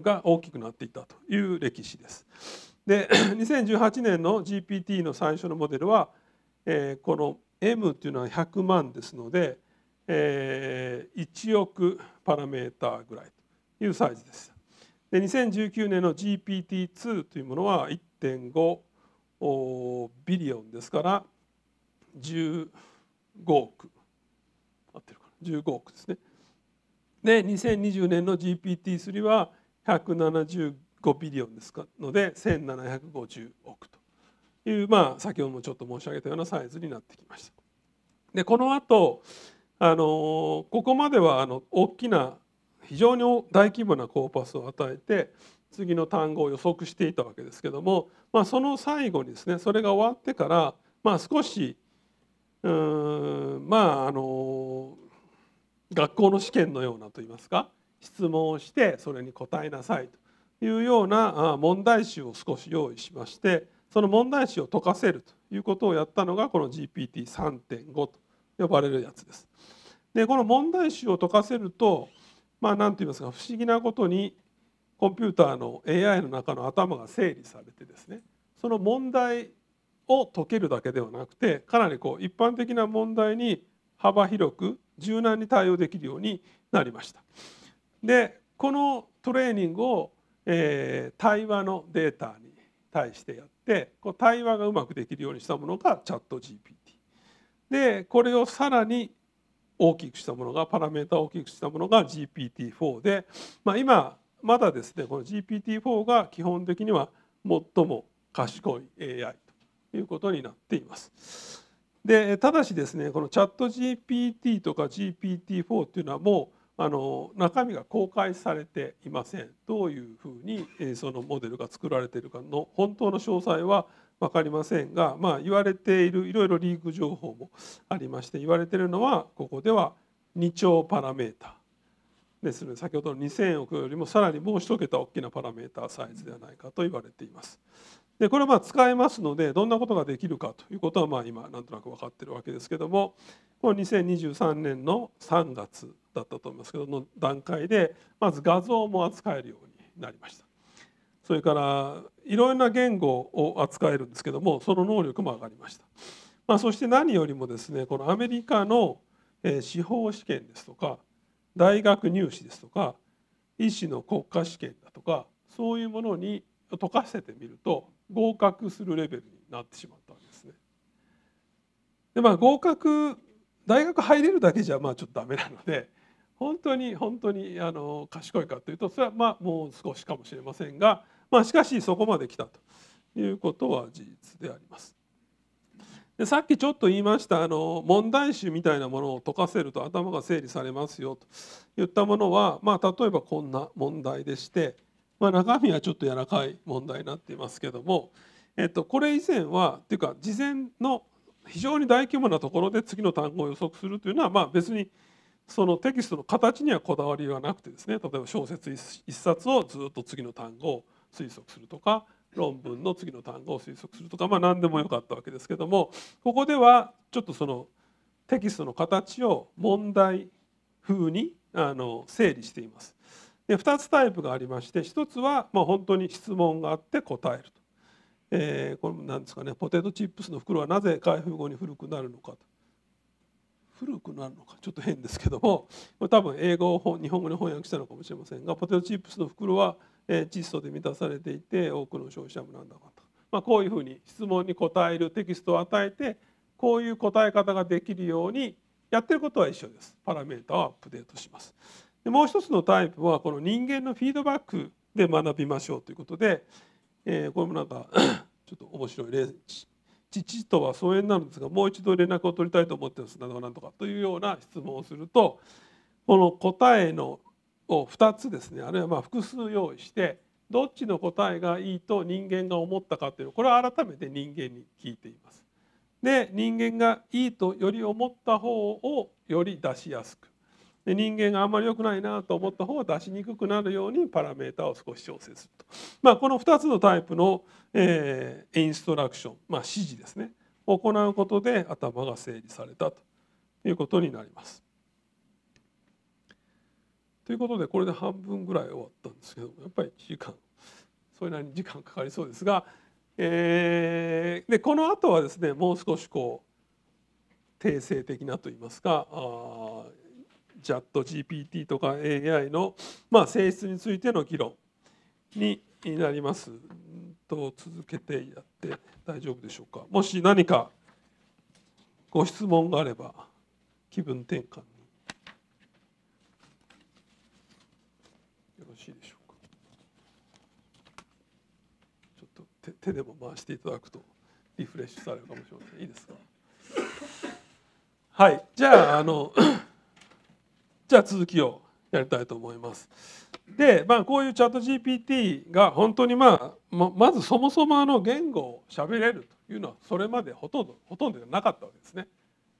が大きくなっていたという歴史です。で2018 (coughs) 年の GPT の最初のモデルは、この M というのは100万ですので、1億パラメーターぐらいというサイズです。で2019年の GPT2 というものは1.5ビリオンですから10 5億合ってるかな15億ですねで2020年の GPT-3 は175ビリオンですかので1750億というまあ先ほどもちょっと申し上げたようなサイズになってきましたでこの後あのここまではあの大きな非常に大規模なコーパスを与えて次の単語を予測していたわけですけども、まあ、その最後にですねそれが終わってから、まあ、少しうんまああの学校の試験のようなといいますか質問をしてそれに答えなさいというような問題集を少し用意しましてその問題集を解かせるということをやったのがこの GPT3.5 と呼ばれるやつです。でこの問題集を解かせるとまあ何て言いますか不思議なことにコンピューターの AI の中の頭が整理されてですねその問題を解けるだけではなくてかなりこう一般的な問題に幅広く柔軟に対応できるようになりました。でこのトレーニングを、えー、対話のデータに対してやってこう対話がうまくできるようにしたものがチャット GPT でこれをさらに大きくしたものがパラメータを大きくしたものが GPT-4 で、まあ、今まだですねこの GPT-4 が基本的には最も賢い AI ということになっています。でただしですねこのチャット GPT とか GPT4 っていうのはもうあの中身が公開されていませんどういうふうにそのモデルが作られているかの本当の詳細は分かりませんが、まあ、言われているいろいろリーク情報もありまして言われているのはここでは2兆パラメータですので先ほどの2,000億よりもさらにもう一桁大きなパラメータサイズではないかと言われています。でこれはまあ使えますのでどんなことができるかということはまあ今なんとなく分かってるわけですけどもこの2023年の3月だったと思いますけどの段階でまず画像も扱えるようになりましたそれからいろいろな言語を扱えるんですけどもその能力も上がりました、まあ、そして何よりもですねこのアメリカの司法試験ですとか大学入試ですとか医師の国家試験だとかそういうものに解かせてみると合格するレベルになってしまったんですね。でまあ合格大学入れるだけじゃまあちょっとダメなので本当に本当にあの賢いかというとそれはまあもう少しかもしれませんが、まあ、しかしそこまで来たということは事実であります。でさっきちょっと言いましたあの問題集みたいなものを解かせると頭が整理されますよと言ったものは、まあ、例えばこんな問題でして。まあ、中身はちょっと柔らかい問題になっていますけども、えっと、これ以前はとていうか事前の非常に大規模なところで次の単語を予測するというのは、まあ、別にそのテキストの形にはこだわりはなくてですね例えば小説1冊をずっと次の単語を推測するとか論文の次の単語を推測するとか、まあ、何でもよかったわけですけどもここではちょっとそのテキストの形を問題風にあの整理しています。で2つタイプがありまして1つはまあ本当に質問があって答えると、えー、これなんですかねポテトチップスの袋はなぜ開封後に古くなるのかと古くなるのかちょっと変ですけども多分英語を日本語に翻訳したのかもしれませんがポテトチップスの袋は窒素で満たされていて多くの消費者もなんだかと、まあ、こういうふうに質問に答えるテキストを与えてこういう答え方ができるようにやってることは一緒ですパラメータをアップデートします。でもう一つのタイプはこの人間のフィードバックで学びましょうということで、えー、これもなんか (coughs) ちょっと面白い例父とは疎遠なのですがもう一度連絡を取りたいと思ってますなどなんとかというような質問をするとこの答えのを2つですねあるいはま複数用意してどっちの答えがいいと人間が思ったかというのこれは改めて人間に聞いています。で人間がいいとより思った方をより出しやすくで人間があんまり良くないなと思った方を出しにくくなるようにパラメータを少し調整すると、まあ、この2つのタイプの、えー、インストラクション、まあ、指示ですねを行うことで頭が整理されたということになります。ということでこれで半分ぐらい終わったんですけどやっぱり1時間それなりに時間かかりそうですが、えー、でこの後はですねもう少しこう定性的なといいますかあチャット GPT とか AI の、まあ、性質についての議論になります。と続けてやって大丈夫でしょうか。もし何かご質問があれば気分転換によろしいでしょうか。ちょっと手でも回していただくとリフレッシュされるかもしれません。いいですか。はい、じゃああのじゃあ続きをやりたいと思います。で、まあ、こういうチャット GPT が本当に、まあ、ままずそもそもあの言語を喋れるというのはそれまでほとんどほとんどなかったわけですね。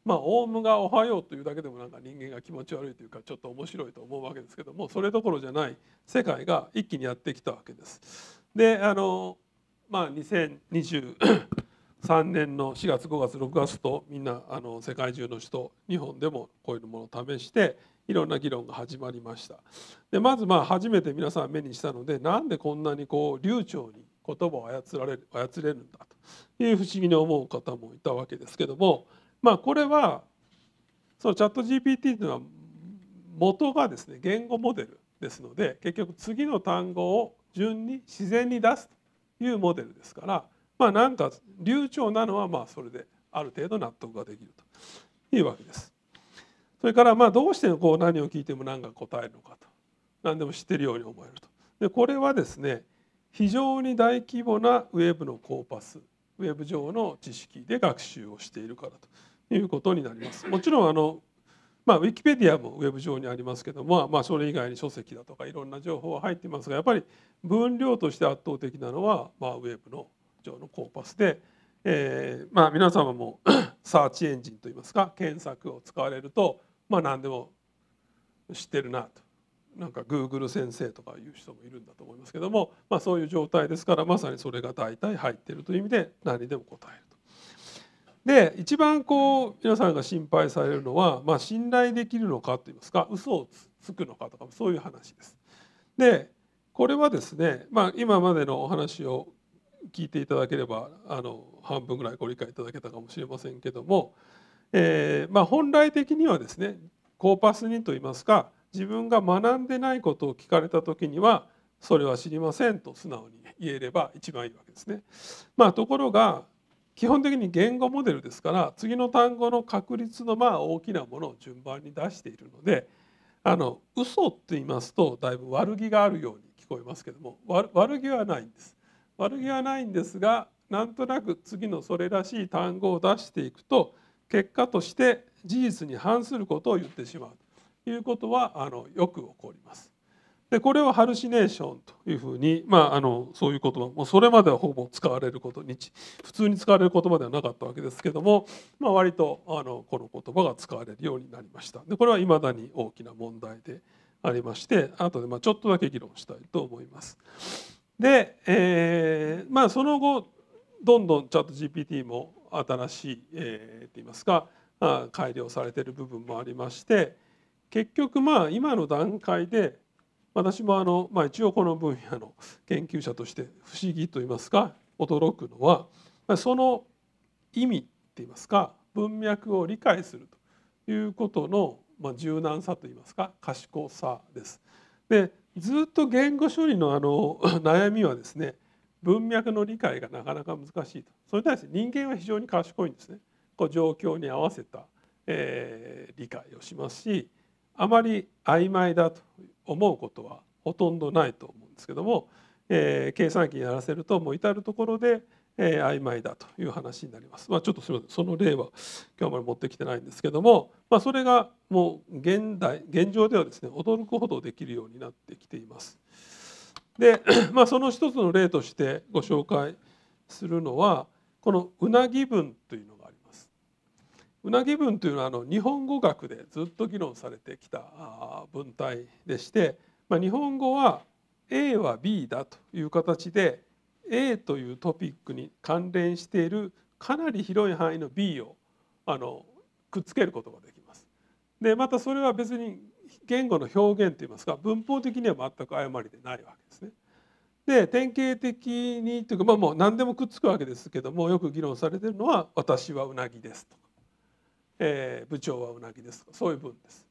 まあ、オウムが「おはよう」というだけでもなんか人間が気持ち悪いというかちょっと面白いと思うわけですけどもそれどころじゃない世界が一気にやってきたわけです。であの、まあ、2023年の4月5月6月とみんなあの世界中の人日本でもこういうものを試していろんな議論が始まりましたでまずまあ初めて皆さん目にしたのでなんでこんなにこう流暢に言葉を操られる操れるんだという不思議に思う方もいたわけですけども、まあ、これはそのチャット GPT というのは元がですね言語モデルですので結局次の単語を順に自然に出すというモデルですから、まあ、なんか流暢なのはまあそれである程度納得ができるというわけです。それからまあどうしてこう何を聞いても何が答えるのかと何でも知ってるように思えるとでこれはですね非常に大規模なウェブのコーパスウェブ上の知識で学習をしているからということになります。もちろんあのまあ、ウィキペディアもウェブ上にありますけども、まあ、それ以外に書籍だとかいろんな情報は入ってますがやっぱり分量として圧倒的なのは、まあ、ウェブの上のコーパスで、えーまあ、皆様も (coughs) サーチエンジンといいますか検索を使われるとまあ何でも知ってるなとなんか Google 先生とかいう人もいるんだと思いますけども、まあ、そういう状態ですからまさにそれが大体入ってるという意味で何でも答えると。で一番こう皆さんが心配されるのは、まあ、信頼できるのかといいますか嘘をつくのかとかそういう話です。でこれはですね、まあ、今までのお話を聞いていただければあの半分ぐらいご理解いただけたかもしれませんけどもえー、まあ、本来的にはですねコーパスにといいますか自分が学んでないことを聞かれた時にはそれは知りませんと素直に言えれば一番いいわけですね。まあ、ところが基本的に言語モデルですから次の単語の確率のまあ大きなものを順番に出しているのであの嘘って言いますとだいぶ悪気があるように聞こえますけども悪気はないんです。悪気はないんですがなんとなく次のそれらしい単語を出していくと結果として事実に反することを言ってしまうということはあのよく起こります。でこれをハルシネーションというふうに、まあ、あのそういう言葉もうそれまではほぼ使われることに普通に使われる言葉ではなかったわけですけども、まあ、割とあのこの言葉が使われるようになりましたでこれはいまだに大きな問題でありまして後でまあちょっとだけ議論したいと思います。で、えーまあ、その後どんどんチャット GPT も新しい、えー、ていいますか改良されてる部分もありまして結局まあ今の段階で私もあの、まあ、一応この分野の研究者として不思議といいますか驚くのはその意味っていいますか文脈を理解するということの、ま柔軟さといいますか賢さです。でずっと言語処理のあの (laughs) 悩みはですね文脈の理解がなかなか難しいとそれに対して人間は非常に賢いんですねこう状況に合わせた、えー、理解をしますしあまり曖昧だと思うことはほとんどないと思うんですけども、えー、計算機にやらせるともう至る所で、えー、曖昧だという話になります、まあ、ちょっとすみませんその例は今日まで持ってきてないんですけども、まあ、それがもう現代現状ではですね驚くほどできるようになってきています。で、(clears throat) まあ、その一つの例としてご紹介するのはこのうなぎ文というのがあります。うなぎ文というのはあの日本語学でずっと議論されてきた文体でして、まあ、日本語は A は B だという形で A というトピックに関連しているかなり広い範囲の B をあのくっつけることができます。でまたそれは別に言語の表現といいますか文法的には全く誤りでないわけですね。で典型的にというか、まあ、もう何でもくっつくわけですけどもよく議論されているのは「私はうなぎです」とか、えー「部長はうなぎです」とかそういう文です。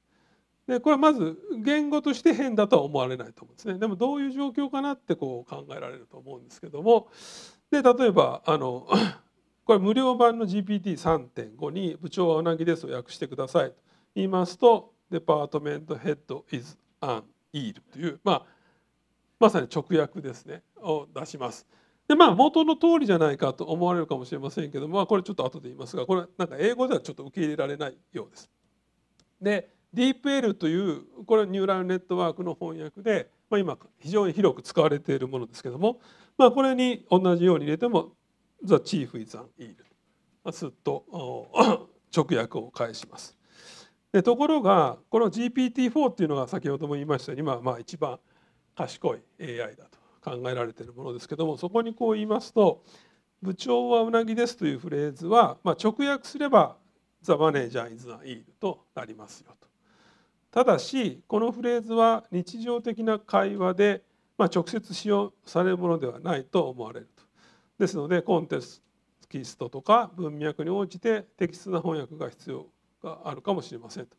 でこれはまず言語として変だとは思われないと思うんですね。でもどういう状況かなってこう考えられると思うんですけどもで例えばあの (coughs) これ無料版の GPT3.5 に「部長はうなぎです」を訳してくださいと言いますとデパートメントヘッドイズ・アン・イールという、まあ、まさに直訳ですねを出します。でまあ元の通りじゃないかと思われるかもしれませんけど、まあ、これちょっと後で言いますがこれなんか英語ではちょっと受け入れられないようです。で DeepL というこれはニューラルネットワークの翻訳で、まあ、今非常に広く使われているものですけども、まあ、これに同じように入れても「The Chief is an Eel」すっと (coughs) 直訳を返します。でところがこの GPT-4 っていうのが先ほども言いましたように今まあ一番賢い AI だと考えられているものですけどもそこにこう言いますと「部長はうなぎです」というフレーズは、まあ、直訳すれば「The manager is a eel」となりますよと。ただしこのフレーズは日常的な会話で、まあ、直接使用されるものではないと思われると。ですのでコンテスキストとか文脈に応じて適切な翻訳が必要があるかもしれませんと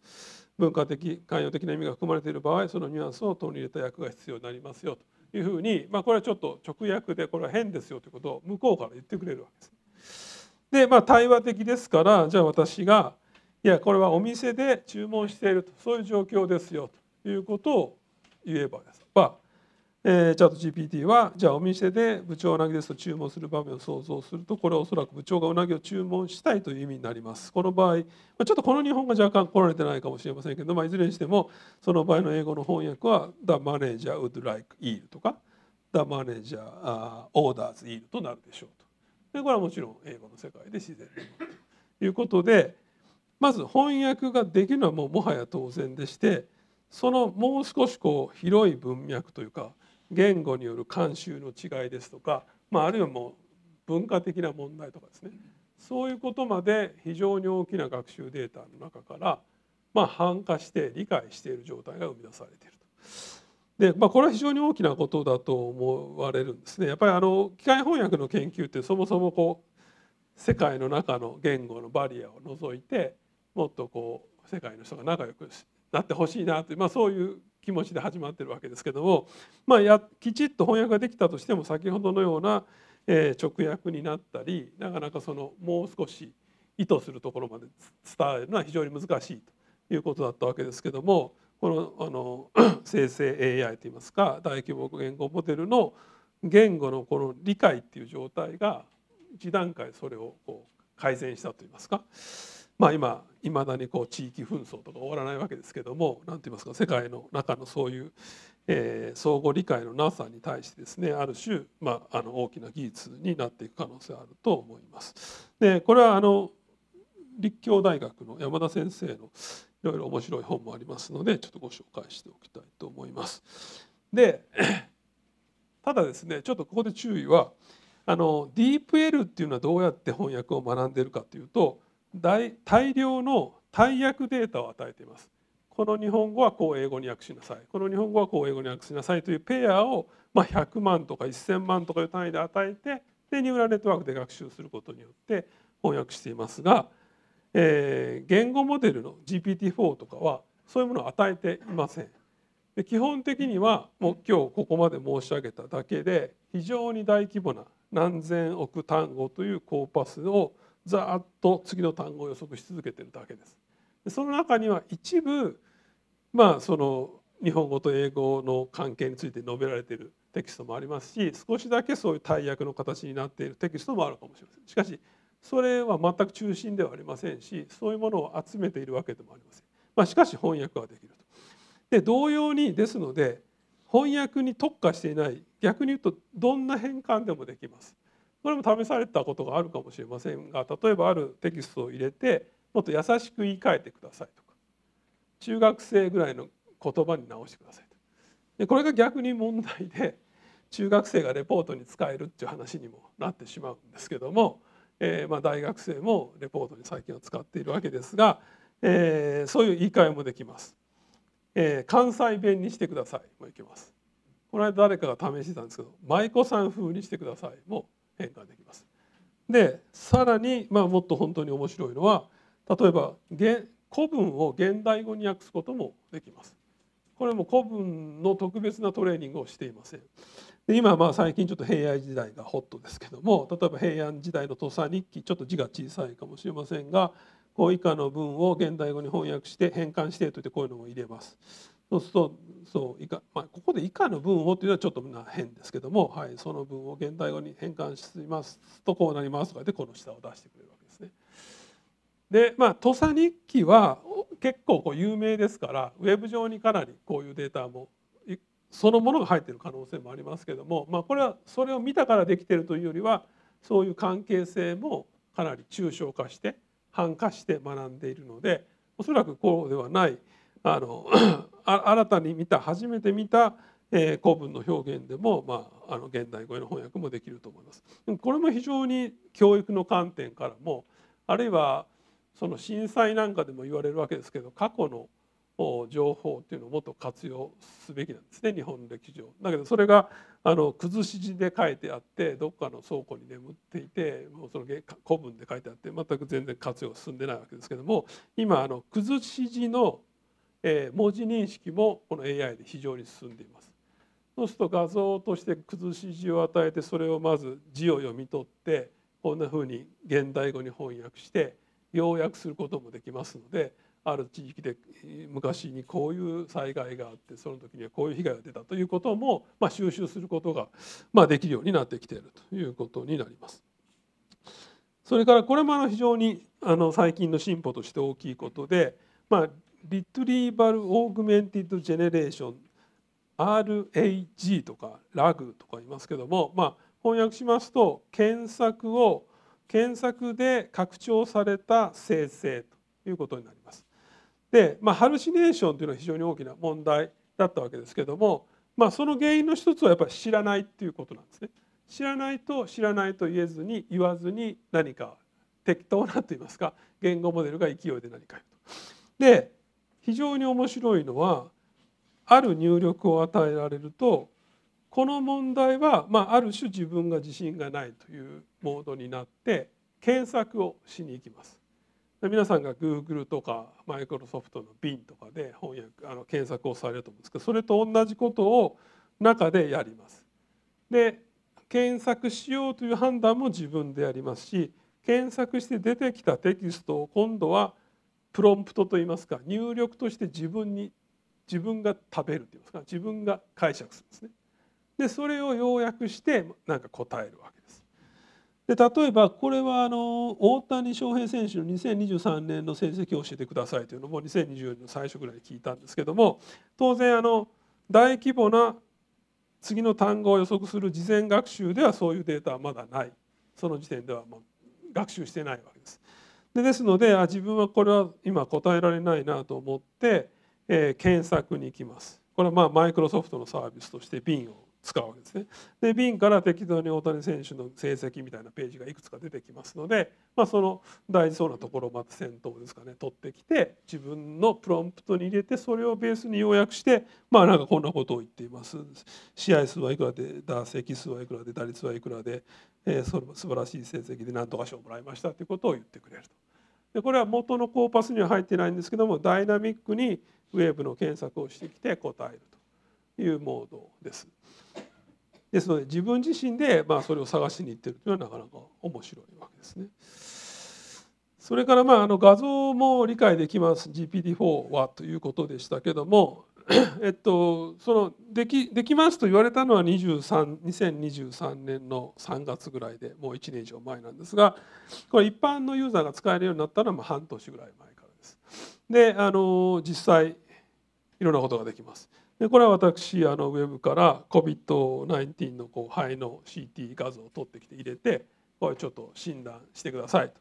文化的寛容的な意味が含まれている場合そのニュアンスを取り入れた役が必要になりますよというふうに、まあ、これはちょっと直訳でこれは変ですよということを向こうから言ってくれるわけです。でまあ対話的ですからじゃあ私がいやこれはお店で注文しているとそういう状況ですよということを言えばですえー、チャット GPT はじゃあお店で部長うなぎですと注文する場面を想像するとこれはおそらく部長がうなぎを注文したいという意味になりますこの場合ちょっとこの日本が若干来られてないかもしれませんけど、まあ、いずれにしてもその場合の英語の翻訳は「The manager would like eat」とか「The manager、orders eat」となるでしょうとでこれはもちろん英語の世界で自然ということでまず翻訳ができるのはもうもはや当然でしてそのもう少しこう広い文脈というか言語による慣習の違いですとか、まあ、あるいはもう文化的な問題とかですねそういうことまで非常に大きな学習データの中から、まあ、反化して理解している状態が生み出されていると。でまあ、これは非常に大きなことだと思われるんですね。やっぱりあの機械翻訳の研究ってそもそもこう世界の中の言語のバリアを除いてもっとこう世界の人が仲良くなってほしいなという、まあ、そういう気持ちで始まってるわけですけども、まあ、やきちっと翻訳ができたとしても先ほどのような、え直訳になったりなかなかそのもう少し意図するところまで伝えるのは非常に難しいということだったわけですけどもこのあの (clears throat) 生成 AI といいますか大規模言語モデルの言語のこの理解っていう状態が一段階それをこう改善したといいますか。まあ、今いまだにこう地域紛争とか終わらないわけですけども何て言いますか世界の中のそういう、えー、相互理解のなさに対してですねある種、まあ、あの大きな技術になっていく可能性あると思います。でこれはあの立教大学の山田先生のいろいろ面白い本もありますのでちょっとご紹介しておきたいと思います。で (clears throat) ただですねちょっとここで注意はあの DeepL っていうのはどうやって翻訳を学んでるかというと大量の大役データを与えていますこの日本語はこう英語に訳しなさいこの日本語はこう英語に訳しなさいというペアを、ま100万とか1,000万とかいう単位で与えてでニューラルネットワークで学習することによって翻訳していますが、えー、言語モデルの GPT-4 とかはそういうものを与えていません。で基本的にはもう今日ここまで申し上げただけで非常に大規模な何千億単語というコーパスをざっと次の単語を予測し続けているだけです。その中には一部まあその日本語と英語の関係について述べられているテキストもありますし少しだけそういう大役の形になっているテキストもあるかもしれませんしかしそれは全く中心ではありませんしそういうものを集めているわけでもありません、まあ、しかし翻訳はできるとで同様にですので翻訳に特化していない逆に言うとどんな変換でもできますこれも試されたことがあるかもしれませんが例えばあるテキストを入れてもっと優しく言い換えてくださいとか中学生ぐらいの言葉に直してくださいとでこれが逆に問題で中学生がレポートに使えるっていう話にもなってしまうんですけども、えー、ま大学生もレポートに最近は使っているわけですが、えー、そういう言い換えもできます。えー、関西弁にしてくださいもいけます。この間誰かが試してたんですけど舞妓さん風にしてくださいも変換できます。でさらに、まあ、もっと本当に面白いのは例えば古文を現代語に訳すこともできます。これも古文の特別なトレーニングをしていません。で今まあ最近ちょっと平安時代がホットですけども例えば平安時代の土佐日記ちょっと字が小さいかもしれませんがこう以下の文を現代語に翻訳して変換してといってこういうのも入れます。そうするとそう以下、まあ、ここで「以下の文を」というのはちょっとな変ですけども、はい、その文を現代語に変換しますとこうなりますとかでこの下を出してくれるわけですね。でまあ土佐日記は結構こう有名ですからウェブ上にかなりこういうデータもそのものが入ってる可能性もありますけども、まあ、これはそれを見たからできてるというよりはそういう関係性もかなり抽象化して繁化して学んでいるのでおそらくこうではないあの新たに見た初めて見た、えー、古文の表現でも、まあ、あの現代語への翻訳もできると思います。これも非常に教育の観点からもあるいはその震災なんかでも言われるわけですけど過去の情報っていうのをもっと活用すべきなんですね日本歴史上。だけどそれがあの崩し字で書いてあってどっかの倉庫に眠っていてもうその古文で書いてあって全く全然活用進んでないわけですけども今あの崩し字のえ文字認識もこの AI で非常に進んでいます。そうすると画像として崩し字を与えてそれをまず字を読み取ってこんなふうに現代語に翻訳して要約することもできますのである地域で昔にこういう災害があってその時にはこういう被害が出たということも、まあ、収集することが、まあ、できるようになってきているということになります。それからこれも非常にあの最近の進歩として大きいことで、まあ、リトリーバル・オーグメンティッド・ジェネレーション RAG とか RAG とか言いますけども、まあ、翻訳しますと検索を検索で拡張された生成ということになります。で、まあ、ハルシネーションというのは非常に大きな問題だったわけですけども、まあ、その原因の一つはやっぱり知らないっていうことなんですね。知らないと知らないと言えずに言わずに何か適当なと言いますか言語モデルが勢いで何か言うと。で非常に面白いのはある入力を与えられるとこの問題は、まあ、ある種自分が自信がないというモードになって検索をしに行きます。皆さんが Google とか Microsoft の Bing とかで翻訳あの検索をされると思うんですけどそれと同じことを中でやります。で検索しようという判断も自分でやりますし検索して出てきたテキストを今度はプロンプトといいますか入力として自分に自分が食べるといいますか自分が解釈するんですね。でそれを要約してなんか答えるわけです。で例えばこれはあの大谷翔平選手の2023年の成績を教えてくださいというのも2024年の最初ぐらいに聞いたんですけども当然あの大規模な次の単語を予測する事前学習ではそういうデータはまだないその時点ではもう学習してないわけです。でですのであ自分はこれは今答えられないなと思って、えー、検索に行きます。これはまあマイクロソフトのサービスとして b i を使うわけですね。で瓶から適当に大谷選手の成績みたいなページがいくつか出てきますので、まあ、その大事そうなところまず先頭ですかね取ってきて自分のプロンプトに入れてそれをベースに要約してまあなんかこんなことを言っています。試合数はいくらで打席数はいくらで打率はいくらで、えー、それも素晴らしい成績で何とか賞をもらいましたということを言ってくれると。でこれは元のコーパスには入ってないんですけどもダイナミックにウェーブの検索をしてきて答えると。いうモードです。ですので自分自身でまあそれを探しに行ってるというのはなかなか面白いわけですね。それからまああの画像も理解できます GPT-4 はということでしたけども、えっと、そのできできますと言われたのは23 2023年の3月ぐらいでもう1年以上前なんですがこれ一般のユーザーが使えるようになったのはまあ半年ぐらい前からです。であの実際いろんなことができます。でこれは私あのウェブから COVID-19 のこう肺の CT 画像を取ってきて入れてこれちょっと診断してくださいと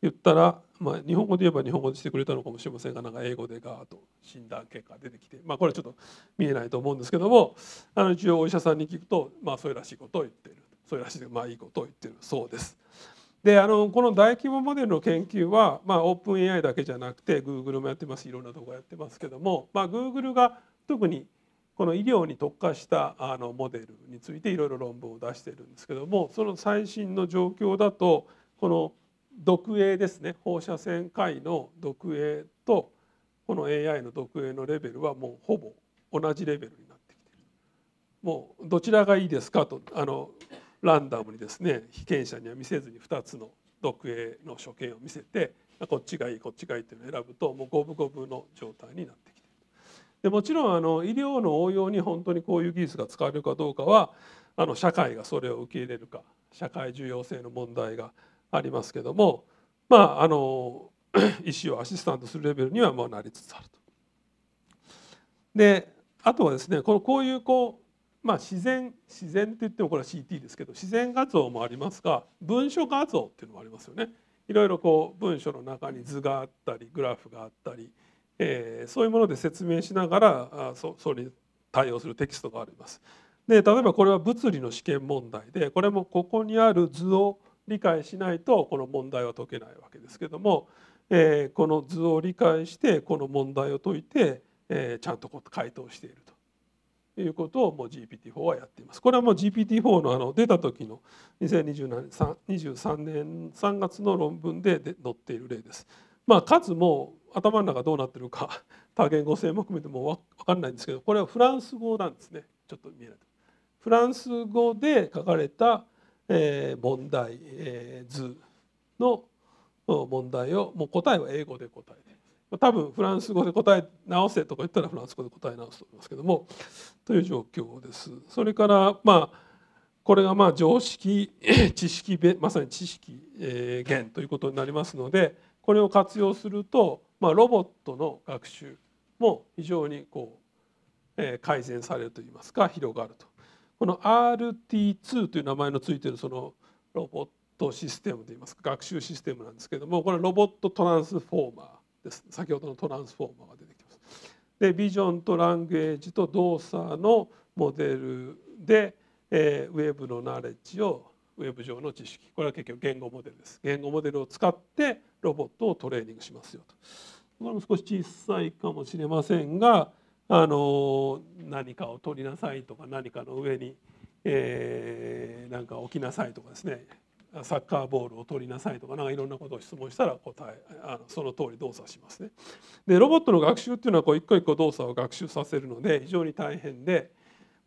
言ったら、まあ、日本語で言えば日本語でしてくれたのかもしれませんがなんか英語でガーッと診断結果出てきて、まあ、これちょっと見えないと思うんですけどもあの一応お医者さんに聞くと、まあ、そういうらしいことを言ってるそううらしいまあいいことを言ってるそうです。であのこの大規模モデルの研究は、まあ、オープン AI だけじゃなくて Google もやってますいろんなとこやってますけども、まあ、Google が特にこの医療に特化したあのモデルについていろいろ論文を出してるんですけどもその最新の状況だとこの毒影ですね放射線科医の毒影とこの AI の毒影のレベルはもうほぼ同じレベルになってきてるもうどちらがいいですかとあのランダムにですね被験者には見せずに2つの毒影の所見を見せてこっちがいいこっちがいいっていうのを選ぶともう五分五分の状態になってでもちろんあの医療の応用に本当にこういう技術が使われるかどうかはあの社会がそれを受け入れるか社会重要性の問題がありますけどもまああの (clears throat) 医師をアシスタントするレベルにはもうなりつつあると。であとはですねこのこういうこう、まあ、自然自然って言ってもこれは CT ですけど自然画像もありますが文書画像っていうのもありますよね。いろいろこう文書の中に図があったりグラフがあったり。えそういうもので説明しながらそそれに対応するテキストがあります。で例えばこれは物理の試験問題でこれもここにある図を理解しないとこの問題は解けないわけですけども、えこの図を理解してこの問題を解いて、えちゃんと回答しているということをもう GPT-4 はやっています。これはもう GPT-4 のあの出た時の2023年3月の論文で載っている例です。まあ、数も頭の中どうなってるか (laughs) 多言語性も含めても分かんないんですけどこれはフランス語なんですねちょっと見えないフランス語で書かれた、えー、問題、えー、図の問題をもう答えは英語で答えて多分フランス語で答え直せとか言ったらフランス語で答え直すと思いますけどもという状況です。それからまあこれがまあ常識 (coughs) 知識まさに知識源ということになりますのでこれを活用するとまあ、ロボットの学習も非常にこう、えー、改善されるといいますか広がるとこの RT2 という名前のついてるそのロボットシステムといいますか学習システムなんですけどもこれはロボットトランスフォーマーです先ほどのトランスフォーマーが出てきますでビジョンとランゲージと動作のモデルで、えー、ウェブのナレッジをウェブ上の知識これは結局言語モデルです言語モデルを使ってロボットをトレーニングしますよとこれも少し小さいかもしれませんがあの何かを取りなさいとか何かの上に、えー、なんか置きなさいとかですねサッカーボールを取りなさいとかなんかいろんなことを質問したら答えあのその通り動作しますね。でロボットの学習っていうのはこう一個一個動作を学習させるので非常に大変で。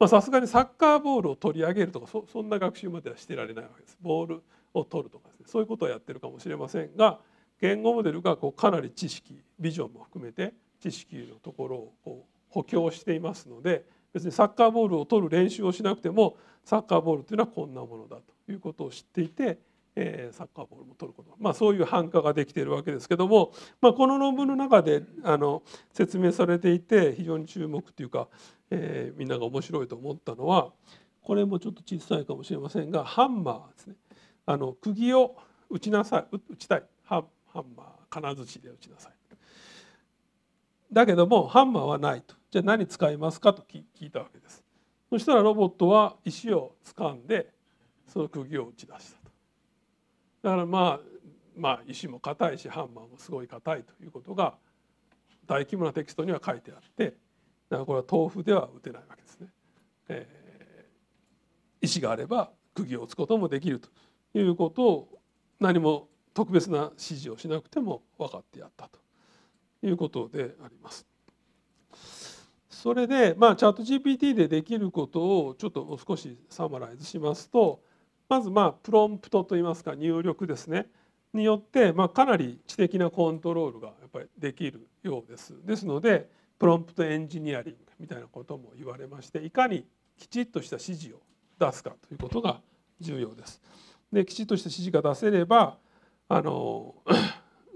さすがにサッカーボールを取り上げるとかそんな学習まではしてられないわけですボールを取るとかですねそういうことをやってるかもしれませんが言語モデルがこうかなり知識ビジョンも含めて知識のところをこう補強していますので別にサッカーボールを取る練習をしなくてもサッカーボールというのはこんなものだということを知っていて、えー、サッカーボールも取ること、まあ、そういう反価ができているわけですけども、まあ、この論文の中であの説明されていて非常に注目というかえー、みんなが面白いと思ったのはこれもちょっと小さいかもしれませんがハンマーですねあの釘を打ちなさい打ちたいハンハンマー金槌で打ちなさいだけどもハンマーはないとじゃあ何使いますかと聞いたわけですそしたらロボットは石を掴んでその釘を打ち出したとだからまあまあ石も硬いしハンマーもすごい硬いということが大規模なテキストには書いてあってだからこれは豆腐では打てないわけですね。えー、石があれば釘を打つこともできるということを何も特別な指示をしなくても分かってやったということであります。それで、まあ、チャット GPT でできることをちょっともう少しサマライズしますとまず、まあ、プロンプトといいますか入力ですねによって、まあ、かなり知的なコントロールがやっぱりできるようです。ですのでプロンプトエンジニアリングみたいなことも言われましていかにきちっとした指示を出すかということが重要です。できちっとした指示が出せればあの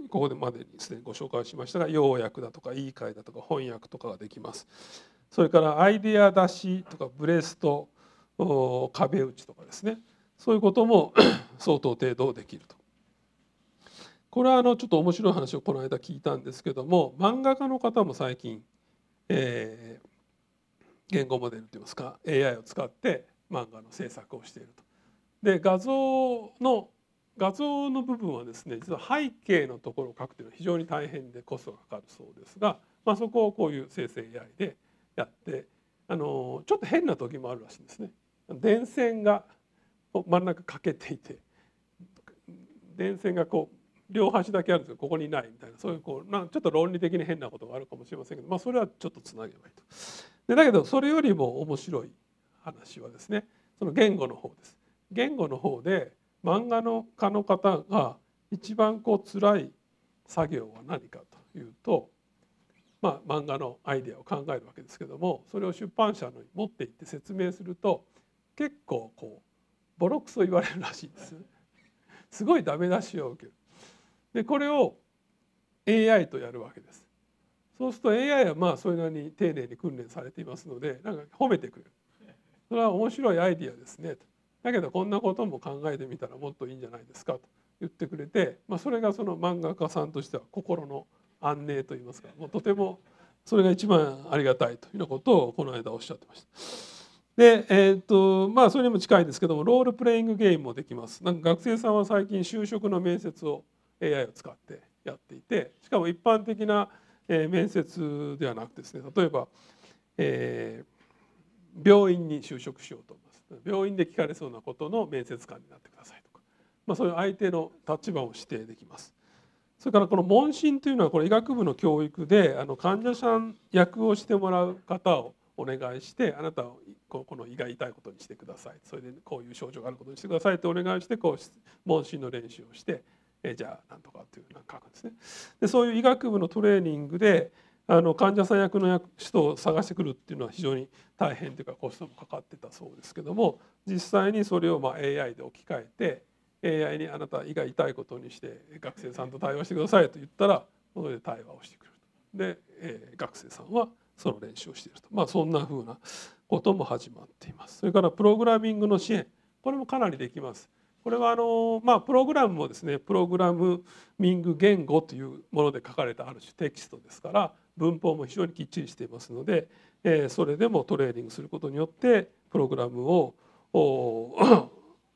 ここでまでにすでにご紹介しましたが要約だとか言い換えだとか翻訳とかができます。それからアイデア出しとかブレスト壁打ちとかですねそういうことも (coughs) 相当程度できるとこれはあのちょっと面白い話をこの間聞いたんですけども漫画家の方も最近、えー、言語モデルといいますか AI を使って漫画の制作をしていると。で画像の画像の部分はですね実は背景のところを書くというのは非常に大変でコストがかかるそうですが、まあ、そこをこういう生成 AI でやってあのちょっと変な時もあるらしいんですね。電線が真ん中欠けていて電線がこう両端だけあるんですここにないみたいなそういうこうなちょっと論理的に変なことがあるかもしれませんけど、まあ、それはちょっとつなげないとでだけどそれよりも面白い話はですねその言語の方です言語の方で漫画の家の方が一番こう辛い作業は何かというと、まあ、漫画のアイデアを考えるわけですけどもそれを出版社に持って行って説明すると結構こうボロクソ言われるらしいです。すごいダメ出しを受けるでこれを AI とやるわけです。そうすると AI はまあそれなりに丁寧に訓練されていますのでなんか褒めてくる。それは面白いアイディアですねと。だけどこんなことも考えてみたらもっといいんじゃないですかと言ってくれて、まあ、それがその漫画家さんとしては心の安寧といいますかもうとてもそれが一番ありがたいというようなことをこの間おっしゃってました。で、えーとまあ、それにも近いですけどもロールプレイングゲームもできます。なんか学生さんは最近就職の面接を AI を使ってやっていてしかも一般的な面接ではなくてですね例えば、えー、病院に就職しようと思います病院で聞かれそうなことの面接官になってくださいとか、まあ、そういう相手の立場を指定できます。それからこの問診というのはこれ医学部の教育であの患者さん役をしてもらう方をお願いしてあなたをこの胃が痛いことにしてくださいそれでこういう症状があることにしてくださいってお願いしてこう問診の練習をしてえじゃあなんとかっていうのを書くんですね。でそういう医学部のトレーニングであの患者さん役の人を探してくるっていうのは非常に大変というかコストもかかってたそうですけども実際にそれをま AI で置き換えて AI にあなた胃が痛いことにして学生さんと対話してくださいと言ったらそれで対話をしてくるで、え学生さんはその練習をしていると、まあ、そんなふうなことも始まっています。それからプログラミングの支援これもかなりできます。これはあの、まあ、プログラムもですねプログラミング言語というもので書かれたある種テキストですから文法も非常にきっちりしていますので、えー、それでもトレーニングすることによってプログラムを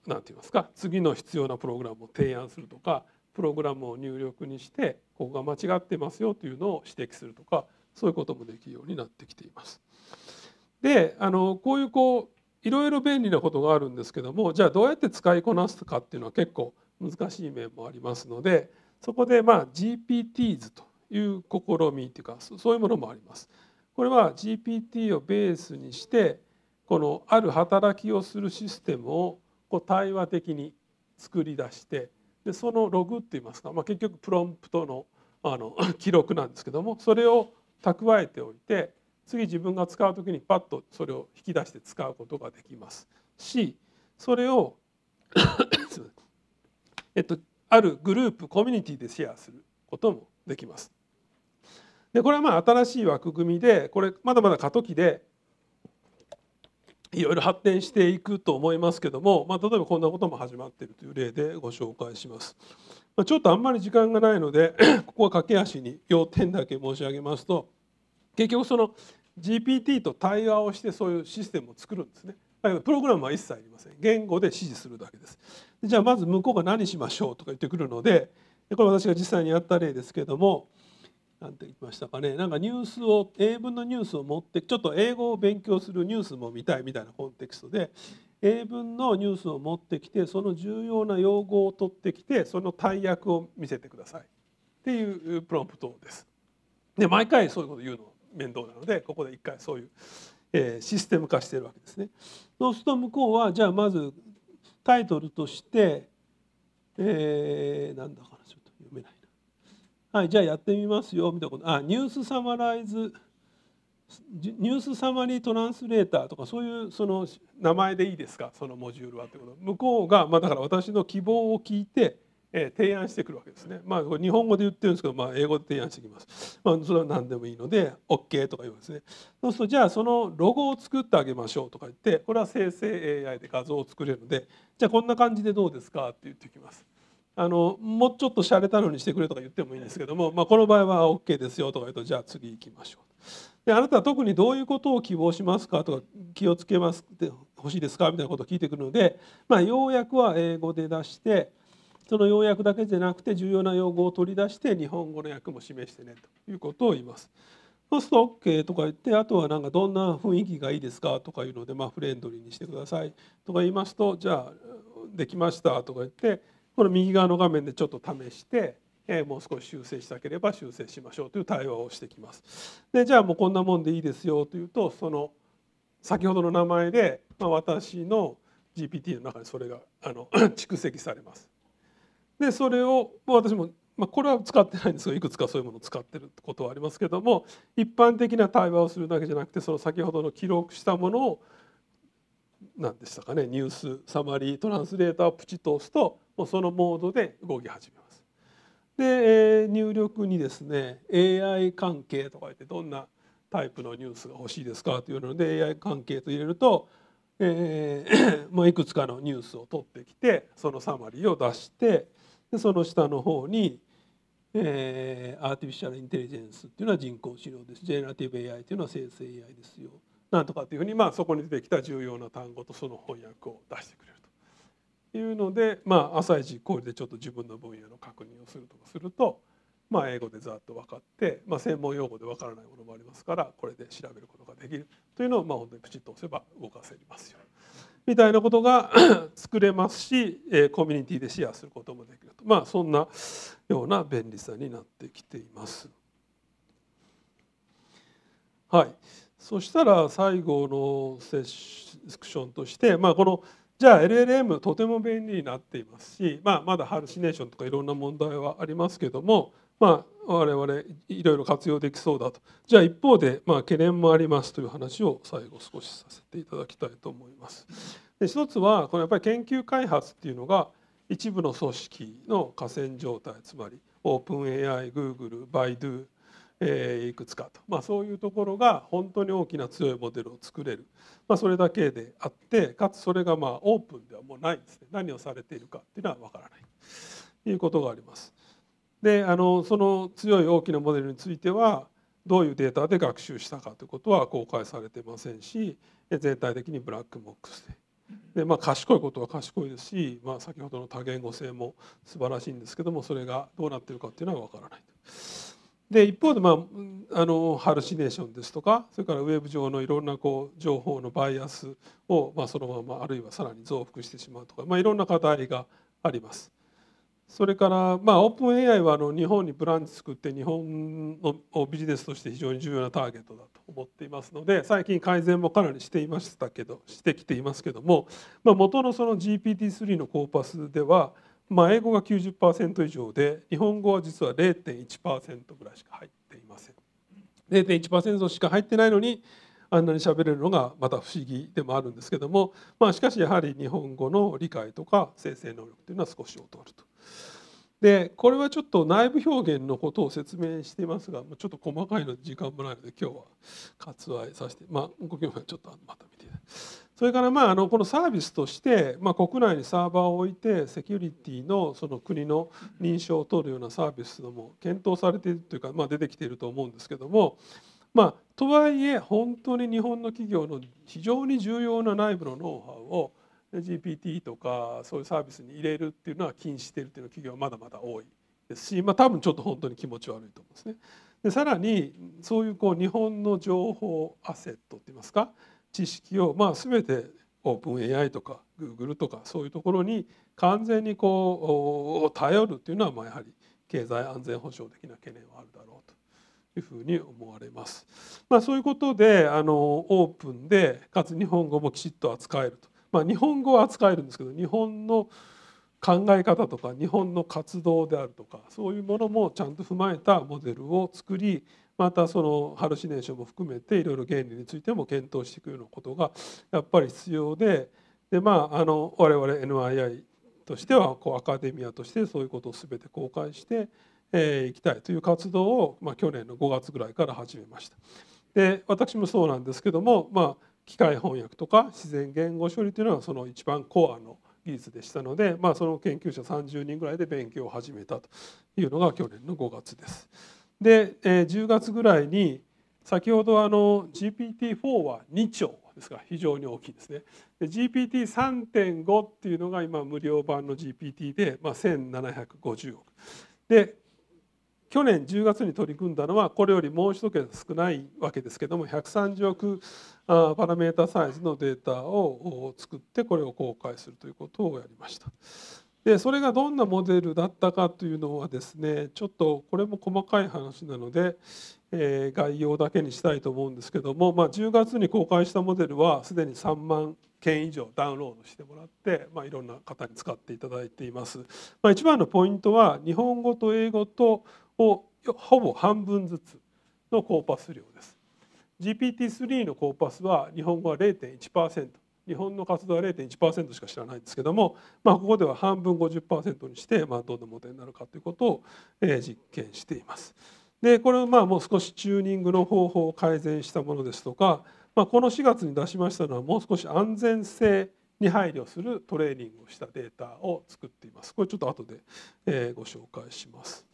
何 (coughs) て言いますか次の必要なプログラムを提案するとかプログラムを入力にしてここが間違ってますよというのを指摘するとかそういうこともできるようになってきています。であのこういうこういろいろ便利なことがあるんですけどもじゃあどうやって使いこなすかっていうのは結構難しい面もありますのでそこでまあ GPTs という試みていうかそういうものもあります。これは GPT をベースにしてこのある働きをするシステムをこう対話的に作り出してでそのログっていいますか、まあ、結局プロンプトのあの (laughs) 記録なんですけどもそれを蓄えておいて次自分が使う時にパッとそれを引き出して使うことができますしそれをえっと、あるグループコミュニティでシェアすることもできます。でこれはまあ新しい枠組みでこれまだまだ過渡期でいろいろ発展していくと思いますけども、まあ、例えばこんなことも始まっているという例でご紹介します。まあ、ちょっとあんまり時間がないのでここは駆け足に要点だけ申し上げますと。結局その GPT と対話をしてそういうシステムを作るんですねだけどプログラムは一切ありません言語で指示するだけですじゃあまず向こうが何しましょうとか言ってくるのでこれ私が実際にやった例ですけども何て言いましたかねなんかニュースを英文のニュースを持ってちょっと英語を勉強するニュースも見たいみたいなコンテクストで英文のニュースを持ってきてその重要な用語を取ってきてその大役を見せてくださいっていうプロンプトです。で毎回そういうこと言うの面倒なのでここで一回そういう、えシステム化してるわけですね。そうすると向こうはじゃあまずタイトルとして、えー、なんだかなちょっと読めないな。はいじゃあやってみますよみたいなことあニュースサマライズニュースサマリートランスレーターとかそういうその名前でいいですかそのモジュールはってこと向こうが、まあ、だから私の希望を聞いてえ提案してくるわけですね。まあ、日本語で言ってるんですけど、まあ、英語で提案してきます。まあ、それは何でもいいので OK とか言うんですね。そうするとじゃあそのロゴを作ってあげましょうとか言ってこれは生成 AI で画像を作れるのでじゃあこんな感じでどうですかって言ってきます。あのもうちょっと洒落たのにしてくれとか言ってもいいんですけども、まあ、この場合は OK ですよとか言うとじゃあ次行きましょう。であなたは特にどういうことを希望しますかとか気をつけます欲しいですかみたいなことを聞いてくるので、まあ、ようやくは英語で出して。その要約だけじゃなくて重要な用語を取り出して日本語の訳も示してねということを言います。そうすると OK とか言ってあとはなんかどんな雰囲気がいいですかとかいうので、まあ、フレンドリーにしてくださいとか言いますとじゃあできましたとか言ってこの右側の画面でちょっと試して。もう少し修正したければ修正しましょうという対話をしてきます。でじゃあもうこんなもんでいいですよというとその先ほどの名前で、まあ、私の GPT の中にそれがあの (clears throat) 蓄積されます。でそれをもう私も、まあ、これは使ってないんですがいくつかそういうものを使ってるってことはありますけども一般的な対話をするだけじゃなくてその先ほどの記録したものを何でしたかねニュースサマリートランスレーターをプチッと押すともうそのモードで動き始めます。で入力にですね AI 関係とか言ってどんなタイプのニュースが欲しいですかというので AI 関係と入れると、えー (coughs) まあ、いくつかのニュースを取ってきてそのサマリーを出してでその下の方に、えー、アーティフィシャルインテリジェンスっていうのは人工知能ですジェネラティブ AI っていうのは生成 AI ですよなんとかっていうふうに、まあ、そこに出てきた重要な単語とその翻訳を出してくれるというので、まあ、朝一これでちょっと自分の分野の確認をするとかすると、まあ、英語でざっと分かって、まあ、専門用語で分からないものもありますからこれで調べることができるというのを、まあ、本当にプチッと押せば動かせますよみたいなことが (coughs) 作れますし、えコミュニティでシェアすることもできると、まあ、そんなような便利さになってきています。はい、そしたら最後のセックションとして、まあ、このじゃあ LLM とても便利になっていますし、まあ、まだハルシネーションとかいろんな問題はありますけども、まあ、我々いろいろ活用できそうだとじゃあ一方で、まあ、懸念もありますという話を最後少しさせていただきたいと思います。で一つはこのやっぱり研究開発っていうのが一部の組織の河川状態つまりオープン AI、グーグルバイド a i d えいくつかと、まあ、そういうところが本当に大きな強いモデルを作れる、まあ、それだけであってかつそれがまあオープンではもうないんですね何をされているかっていうのは分からないということがあります。であのその強い大きなモデルについてはどういうデータで学習したかということは公開されてませんし全体的にブラックボックスでで、まあ、賢いことは賢いですし、まあ、先ほどの多言語性も素晴らしいんですけどもそれがどうなってるかっていうのは分からない。と。で一方で、まあ、あのハルシネーションですとかそれからウェブ上のいろんなこう情報のバイアスを、まあ、そのままあるいはさらに増幅してしまうとか、まあ、いろんな課題があります。それから、まあ、オープン AI はあの日本にブランチ作って日本のビジネスとして非常に重要なターゲットだと思っていますので最近改善もかなりしていましたけどしてきていますけども、まあ、元のその GPT-3 のコーパスでは、まあ、英語が90%以上で日本語は実は0.1%ぐらいしか入っていません。0.1%しか入ってないのにあんなに喋れるのがまた不思議でもあるんですけども、まあ、しかしやはり日本語の理解とか生成能力というのは少し劣ると。でこれはちょっと内部表現のことを説明していますがちょっと細かいの時間もないので今日は割愛させて、まあ、ご興味はちょっとまた見てそれからまああのこのサービスとして、まあ、国内にサーバーを置いてセキュリティのその国の認証を取るようなサービスも検討されているというか、まあ、出てきていると思うんですけども、まあ、とはいえ本当に日本の企業の非常に重要な内部のノウハウを GPT とかそういうサービスに入れるっていうのは禁止しているっていうのは企業はまだまだ多いですし、まあ、多分ちょっと本当に気持ち悪いと思うんですね。でさらにそういうこう日本の情報アセットっていいますか知識をまあ全てオープン AI とか Google とかそういうところに完全にこう頼るっていうのはまあやはり経済安全保障的な懸念はあるだろうというふうに思われます。まあ、そういうことであのオープンでかつ日本語もきちっと扱えるとまあ、日本語は扱えるんですけど日本の考え方とか日本の活動であるとかそういうものもちゃんと踏まえたモデルを作りまたそのハルシネーションも含めていろいろ原理についても検討していくようなことがやっぱり必要でで、まあ、あの我々 NII としてはこうアカデミアとしてそういうことを全て公開してえー、行きたいという活動を、まあ、去年の5月ぐらいから始めました。で私もそうなんですけども、まあ、機械翻訳とか自然言語処理というのはその一番コアの技術でしたので、まあ、その研究者30人ぐらいで勉強を始めたというのが去年の5月です。で、10月ぐらいに先ほどあの GPT-4 は2兆ですから非常に大きいですね。GPT3.5 っていうのが今無料版の GPT で、まあ、1750億。で去年10月に取り組んだのはこれよりもう一桁少ないわけですけども130億パラメータサイズのデータを作ってこれを公開するということをやりました。でそれがどんなモデルだったかというのはですねちょっとこれも細かい話なので、えー、概要だけにしたいと思うんですけども、まあ、10月に公開したモデルはすでに3万件以上ダウンロードしてもらって、まあ、いろんな方に使っていただいています。まあ、一番のポイントは日本語と英語とをほぼ半分ずつのコーパス量です。GPT-3 のコーパスは日本語は0.1%日本の活動は0.1%しか知らないんですけども、まあ、ここでは半分50%にして、まあ、どんなモデルになるかということを、実験しています。でこれはまあもう少しチューニングの方法を改善したものですとか、まあ、この4月に出しましたのはもう少し安全性に配慮するトレーニングをしたデータを作っています。これちょっと後で、ご紹介します。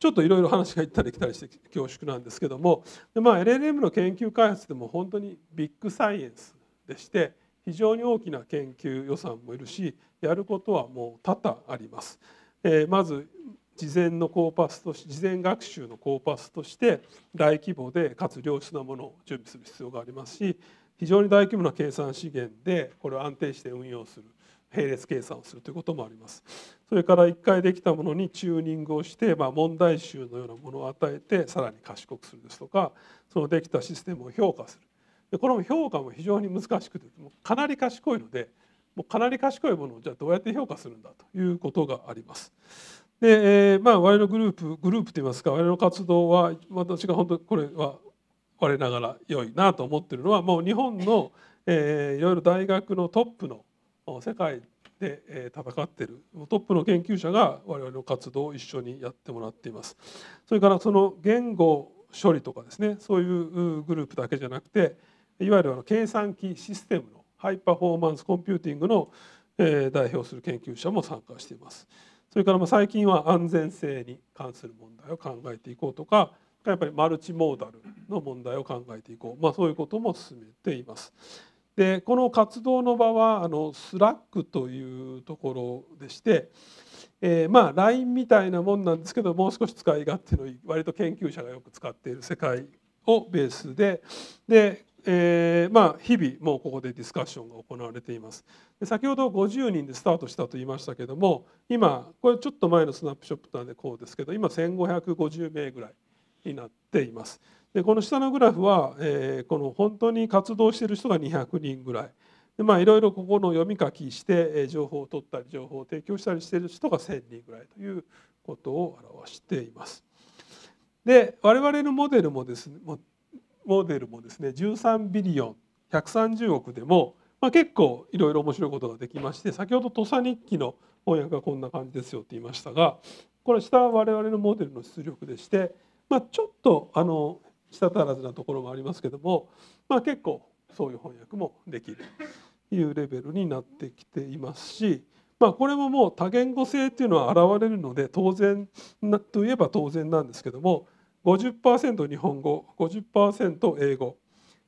ちょっといろいろ話が行ったり来たりして恐縮なんですけどもで、まあ、LLM の研究開発でも本当にビッグサイエンスでして非常に大きな研究予算もいるしやることはもう多々あります。えー、まず事前のコーパスとし事前学習のコーパスとして大規模でかつ良質なものを準備する必要がありますし非常に大規模な計算資源でこれを安定して運用する並列計算をするということもありますそれから1回できたものにチューニングをして、まあ、問題集のようなものを与えてさらに賢くするですとかそのできたシステムを評価するでこの評価も非常に難しくてもかなり賢いのでもうかなり賢いものをじゃあどうやって評価するんだということがあります。で、えー、まあ我々のグループグループといいますか我々の活動は私が本当これは我ながら良いなと思ってるのはもう日本の、えー、いろいろ大学のトップの世界で戦ってるトップの研究者が我々の活動を一緒にやってもらっていますそれからその言語処理とかですねそういうグループだけじゃなくていわゆる計算機システムのハイパフォーマンスコンピューティングの代表する研究者も参加していますそれからま最近は安全性に関する問題を考えていこうとかやっぱりマルチモーダルの問題を考えていこう、まあ、そういうことも進めています。でこの活動の場はあのスラックというところでして、えー、まあ LINE みたいなもんなんですけどもう少し使い勝手のいい割と研究者がよく使っている世界をベースでで、えー、まあ日々もうここでディスカッションが行われていますで先ほど50人でスタートしたと言いましたけども今これちょっと前のスナップショットなんでこうですけど今1550名ぐらいになっています。でこの下のグラフは、えー、この本当に活動している人が200人ぐらいでまあいろいろここの読み書きして、えー、情報を取ったり情報を提供したりしている人が1,000人ぐらいということを表しています。で我々のモデルもですねモデルもですね13ビリオン130億でも、まあ、結構いろいろ面白いことができまして先ほど「土佐日記」の翻訳がこんな感じですよって言いましたがこれ下は我々のモデルの出力でして、まあ、ちょっとあの舌足らずなところもありますけども、まあ、結構そういう翻訳もできるというレベルになってきていますし、まあ、これももう多言語性っていうのは現れるので当然といえば当然なんですけども50%日本語50%英語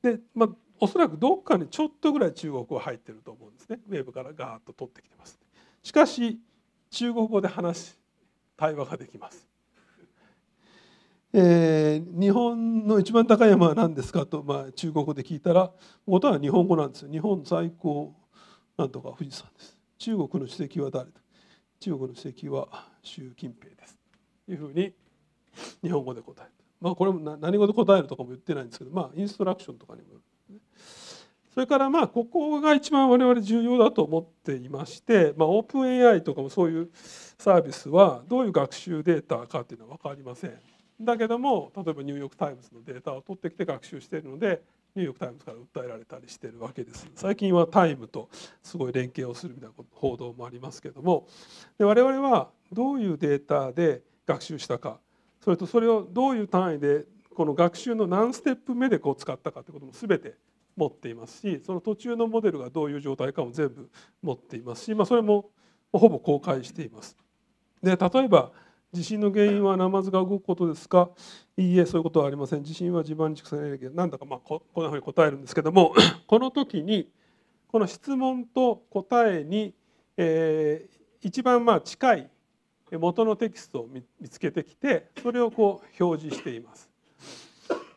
で、まあ、おそらくどっかにちょっとぐらい中国語入ってると思うんですねウェブからガーッと取ってきてます。しかし中国語で話し対話ができますえー、日本の一番高い山は何ですかと、まあ、中国語で聞いたら元は日本語なんですよ日本最高なんとか富士山です中国の主席は誰と中国の主席は習近平ですというふうに日本語で答える、まあ、これも何語で答えるとかも言ってないんですけど、まあ、インストラクションとかにもよる、ね、それからまあここが一番我々重要だと思っていまして、まあ、オープン AI とかもそういうサービスはどういう学習データかというのは分かりません。だけども例えばニューヨーク・タイムズのデータを取ってきて学習しているのでニューヨーク・タイムズから訴えられたりしてるわけです最近はタイムとすごい連携をするみたいな報道もありますけどもで我々はどういうデータで学習したかそれとそれをどういう単位でこの学習の何ステップ目でこう使ったかということも全て持っていますしその途中のモデルがどういう状態かも全部持っていますし、まあ、それもほぼ公開しています。で例えば地震の原因はナマズが動くことですかいいえそういうことはありません地震は地盤に蓄積エネルギーなんだかまあここんなふうに答えるんですけども (clears throat) この時にこの質問と答えに、えー、一番まあ近い元のテキストを見つけてきてそれをこう表示しています。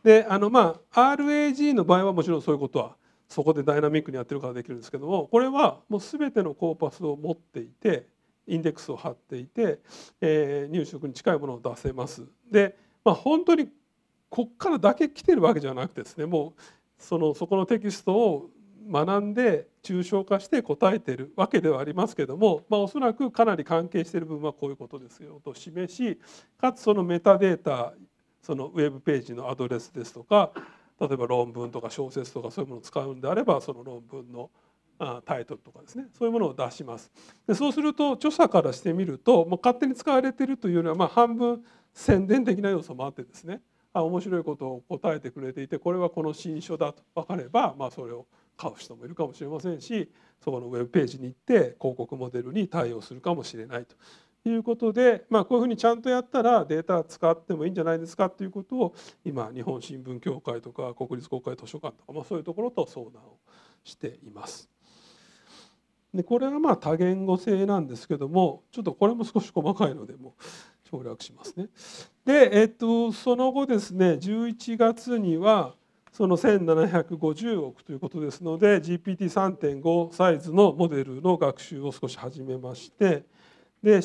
であのまあ RAG の場合はもちろんそういうことはそこでダイナミックにやってるからできるんですけどもこれはもう全てのコーパスを持っていてインデックスを貼っていて、えー、入植に近いものを出せます。で、まあ、本当にこっからだけ来てるわけじゃなくてですねもうそのそこのテキストを学んで抽象化して答えてるわけではありますけども、まあ、おそらくかなり関係している部分はこういうことですよと示しかつそのメタデータそのウェブページのアドレスですとか例えば論文とか小説とかそういうものを使うんであればその論文のタイトルとかですねそういうものを出します。でそうすると著者からしてみると、まあ、勝手に使われてるというよりはまあ半分宣伝的な要素もあってですねあ面白いことを答えてくれていてこれはこの新書だと分かれば、まあ、それを買う人もいるかもしれませんしそこのウェブページに行って広告モデルに対応するかもしれないということで、まあ、こういうふうにちゃんとやったらデータ使ってもいいんじゃないですかということを今日本新聞協会とか国立公会図書館とか、まあ、そういうところと相談をしています。でこれはまあ多言語性なんですけどもちょっとこれも少し細かいのでも省略しますね。で、えっと、その後ですね11月にはその1750億ということですので GPT3.5 サイズのモデルの学習を少し始めましてで、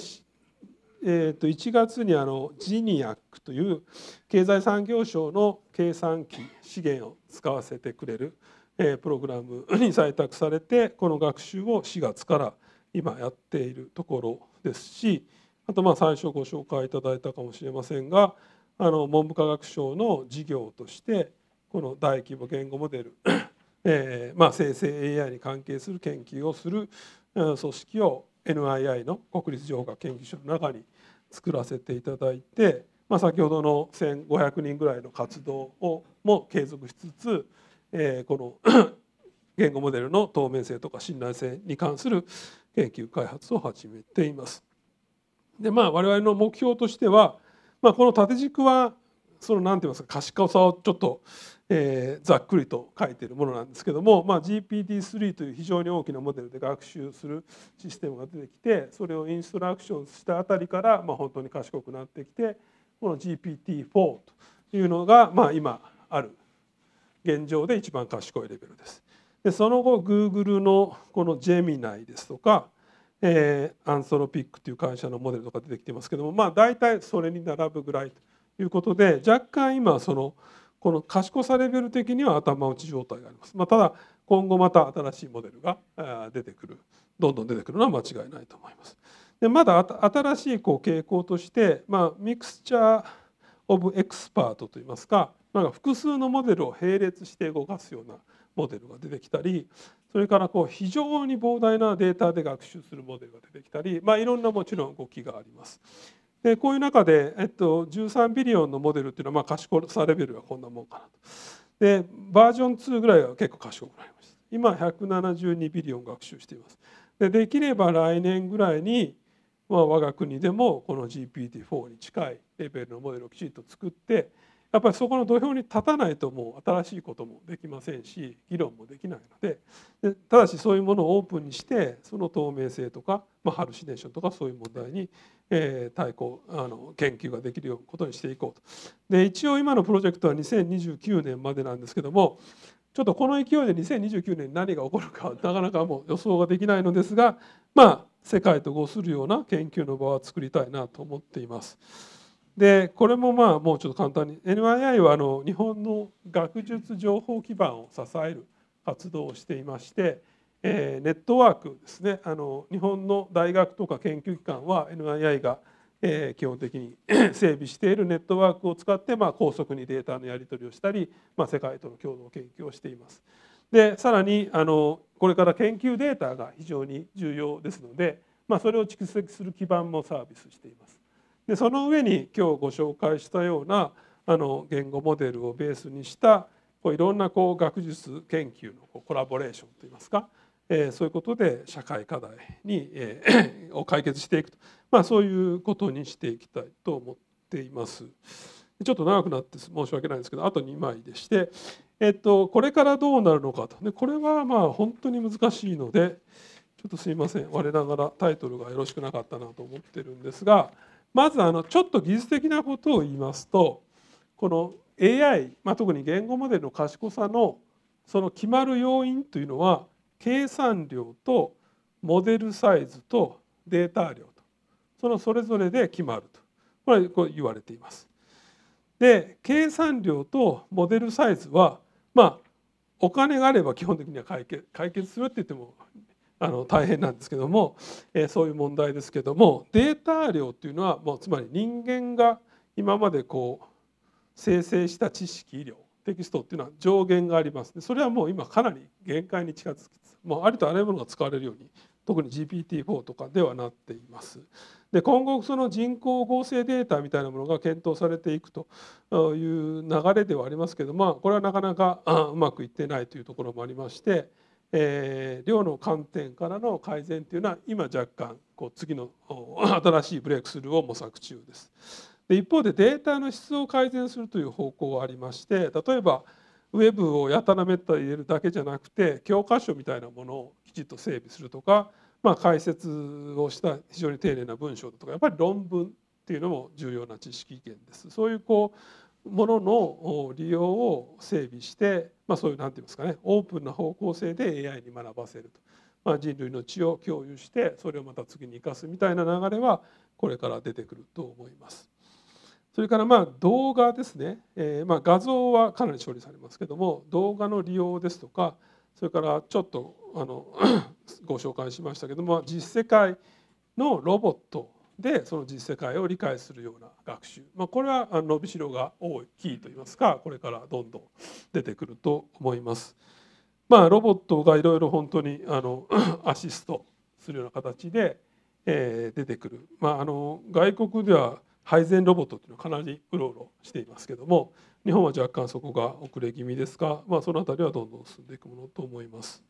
えっと、1月にあのジニアックという経済産業省の計算機資源を使わせてくれるプログラムに採択されてこの学習を4月から今やっているところですしあとまあ最初ご紹介いただいたかもしれませんがあの文部科学省の事業としてこの大規模言語モデル (coughs) えまあ、生成 AI に関係する研究をする組織を NII の国立情報学研究所の中に作らせていただいて、まあ、先ほどの1,500人ぐらいの活動をも継続しつつえこの (coughs) 言語モデルの透明性とか信頼性に関する研究開発を始めています。でまあ我々の目標としては、まあ、この縦軸はその何て言いますか可視化さをちょっと、えー、ざっくりと書いているものなんですけども、まあ、GPT-3 という非常に大きなモデルで学習するシステムが出てきてそれをインストラクションしたあたりから、まあ、本当に賢くなってきてこの GPT-4 というのが、まあ、今ある現状で一番賢いレベルです。でその後 Google のこのジェミナイですとか、えー、アンソロピックという会社のモデルとか出てきてますけどもまあ大体それに並ぶぐらいということで若干今そのこの賢さレベル的には頭打ち状態があります。まあ、ただ今後また新しいモデルが出てくるどんどん出てくるのは間違いないと思います。でまだ新しいこう傾向として、まあ、ミクスチャー・オブ・エクスパートといいますかなんか複数のモデルを並列して動かすようなモデルが出てきたりそれからこう非常に膨大なデータで学習するモデルが出てきたり、まあ、いろんなもちろん動きがあります。でこういう中で、えっと、13ビリオンのモデルっていうのはまあ賢さレベルはこんなもんかなと。でバージョン2ぐらいは結構賢くなりました。今172ビリオン学習しています。でできれば来年ぐらいに、まあ、我が国でもこの GPT-4 に近いレベルのモデルをきちんと作ってやっぱりそこの土俵に立たないともう新しいこともできませんし議論もできないのででただしそういうものをオープンにしてその透明性とか、まあ、ハルシネーションとかそういう問題に、えー、対抗あの研究ができることにしていこうと。で一応今のプロジェクトは2029年までなんですけどもちょっとこの勢いで2029年に何が起こるかなかなかもう予想ができないのですがまあ世界と合するような研究の場は作りたいなと思っています。でこれもまあもうちょっと簡単に NII はあの日本の学術情報基盤を支える活動をしていまして、えー、ネットワークですねあの日本の大学とか研究機関は NII が、えー、基本的に (coughs) 整備しているネットワークを使って、まあ、高速にデータのやり取りをしたり、まあ、世界との共同研究をしています。でさらにあのこれから研究データが非常に重要ですので、まあ、それを蓄積する基盤もサービスしています。でその上に今日ご紹介したようなあの言語モデルをベースにしたこういろんなこう学術研究のこうコラボレーションといいますか、えー、そういうことで社会課題に、えー、(coughs) を解決していくと、まあ、そういうことにしていきたいと思っています。ちょっと長くなって申し訳ないんですけどあと2枚でして、えっと、これからどうなるのかとでこれはまあ本当に難しいのでちょっとすいません我ながらタイトルがよろしくなかったなと思ってるんですが。まずあのちょっと技術的なことを言いますとこの AI、まあ、特に言語モデルの賢さのその決まる要因というのは計算量とモデルサイズとデータ量とそのそれぞれで決まるとこれは言われています。で計算量とモデルサイズはまあお金があれば基本的には解決するって言ってもあの大変なんですけども、えー、そういう問題ですけどもデータ量っていうのはもうつまり人間が今までこう生成した知識量テキストっていうのは上限がありますでそれはもう今かなり限界に近づきつつもうありとあらゆるものが使われるように特に GPT-4 とかではなっています。で今後その人工合成データみたいなものが検討されていくという流れではありますけど、まあ、これはなかなかうまくいってないというところもありまして。えー、量の観点からの改善というのは今若干こう次の新しいブレイクスルーを模索中です。で一方でデータの質を改善するという方向はありまして例えばウェブをやたらめったり入れるだけじゃなくて教科書みたいなものをきちっと整備するとか、まあ、解説をした非常に丁寧な文章だとかやっぱり論文っていうのも重要な知識源です。そういうこうものの利用を整備して、まあ、そういうなんて言いますかねオープンな方向性で AI に学ばせると、まあ、人類の知を共有してそれをまた次に生かすみたいな流れはこれから出てくると思います。それからまあ動画ですね、えー、まあ画像はかなり処理されますけども動画の利用ですとかそれからちょっとあの (coughs) ご紹介しましたけども実世界のロボットでその実世界を理解するような学習、まあ、これは伸びしろが多いキーといいますかこれからどんどん出てくると思います。まあ、ロボットがいろいろ本当にあの (clears throat) アシストするような形で、えー、出てくる、まあ、あの外国では配膳ロボットというのはかなりうろうろしていますけども日本は若干そこが遅れ気味ですが、まあ、その辺りはどんどん進んでいくものと思います。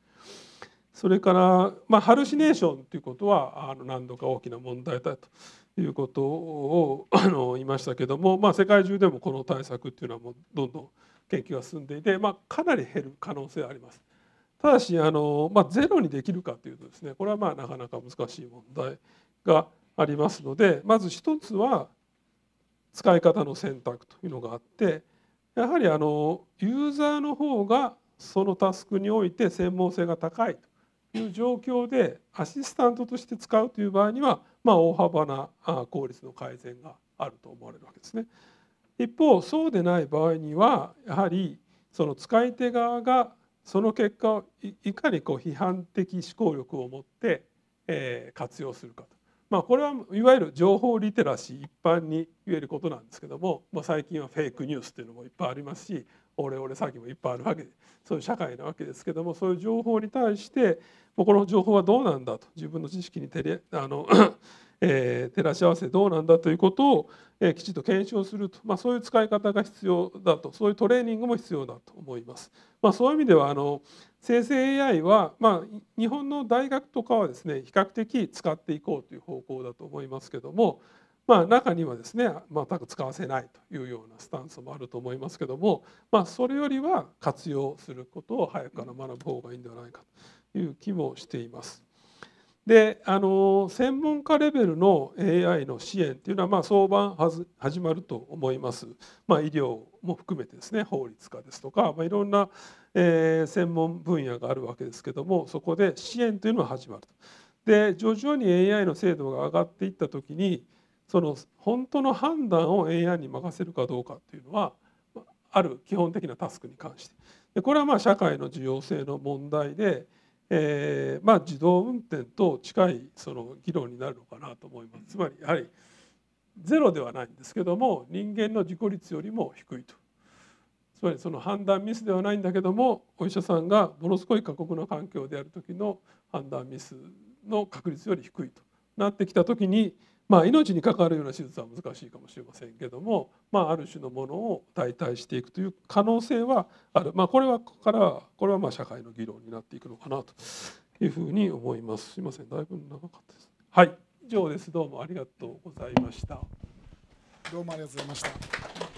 それから、まあ、ハルシネーションということはあの何度か大きな問題だということをあの言いましたけども、まあ、世界中でもこの対策っていうのはもうどんどん研究が進んでいて、まあ、かなり減る可能性あります。ただしあの、まあ、ゼロにできるかというとですねこれはまあなかなか難しい問題がありますのでまず一つは使い方の選択というのがあってやはりあのユーザーの方がそのタスクにおいて専門性が高いという状況でアシスタントとして使うという場合には、まあ、大幅な効率の改善があると思われるわけですね。一方そうでない場合にはやはりその使い手側がその結果をいかにこう批判的思考力を持って、え活用するかと、まあ、これはいわゆる情報リテラシー一般に言えることなんですけども、まあ、最近はフェイクニュースっていうのもいっぱいありますしオレオレ詐欺もいっぱいあるわけでそういう社会なわけですけどもそういう情報に対してもうこの情報はどうなんだと自分の知識に照れあの (coughs) えー、照らし合わせどうなんだということを、えー、きちんと検証すると、まあ、そういう使い方が必要だとそういうトレーニングも必要だと思います。まあ、そういう意味ではあの生成 AI は、まあ、日本の大学とかはですね比較的使っていこうという方向だと思いますけども、まあ、中にはですね全く使わせないというようなスタンスもあると思いますけども、まあ、それよりは活用することを早くから学ぶ方がいいんではないかという気もしています。であの専門家レベルの AI の支援っていうのは、まあ、早晩始まると思います、まあ、医療も含めてですね法律家ですとか、まあ、いろんな、えー、専門分野があるわけですけどもそこで支援というのは始まると。で徐々に AI の精度が上がっていった時にその本当の判断を AI に任せるかどうかっていうのはある基本的なタスクに関してでこれはまあ社会の重要性の問題で、えー、まあ自動運転と近いその議論になるのかなと思いますつまりやはりゼロではないんですけども人間の自己率よりも低いとつまりその判断ミスではないんだけどもお医者さんがものすごい過酷な環境である時の判断ミスの確率より低いとなってきた時にまあ、命に関わるような手術は難しいかもしれませんけども、まあ、ある種のものを代替していくという可能性はある、まあ、これはここからこれはまあ社会の議論になっていくのかなというふうに思います。すいませんだいぶ長かったです。はい以上ですどうもありがとうございました。どうもありがとうございました。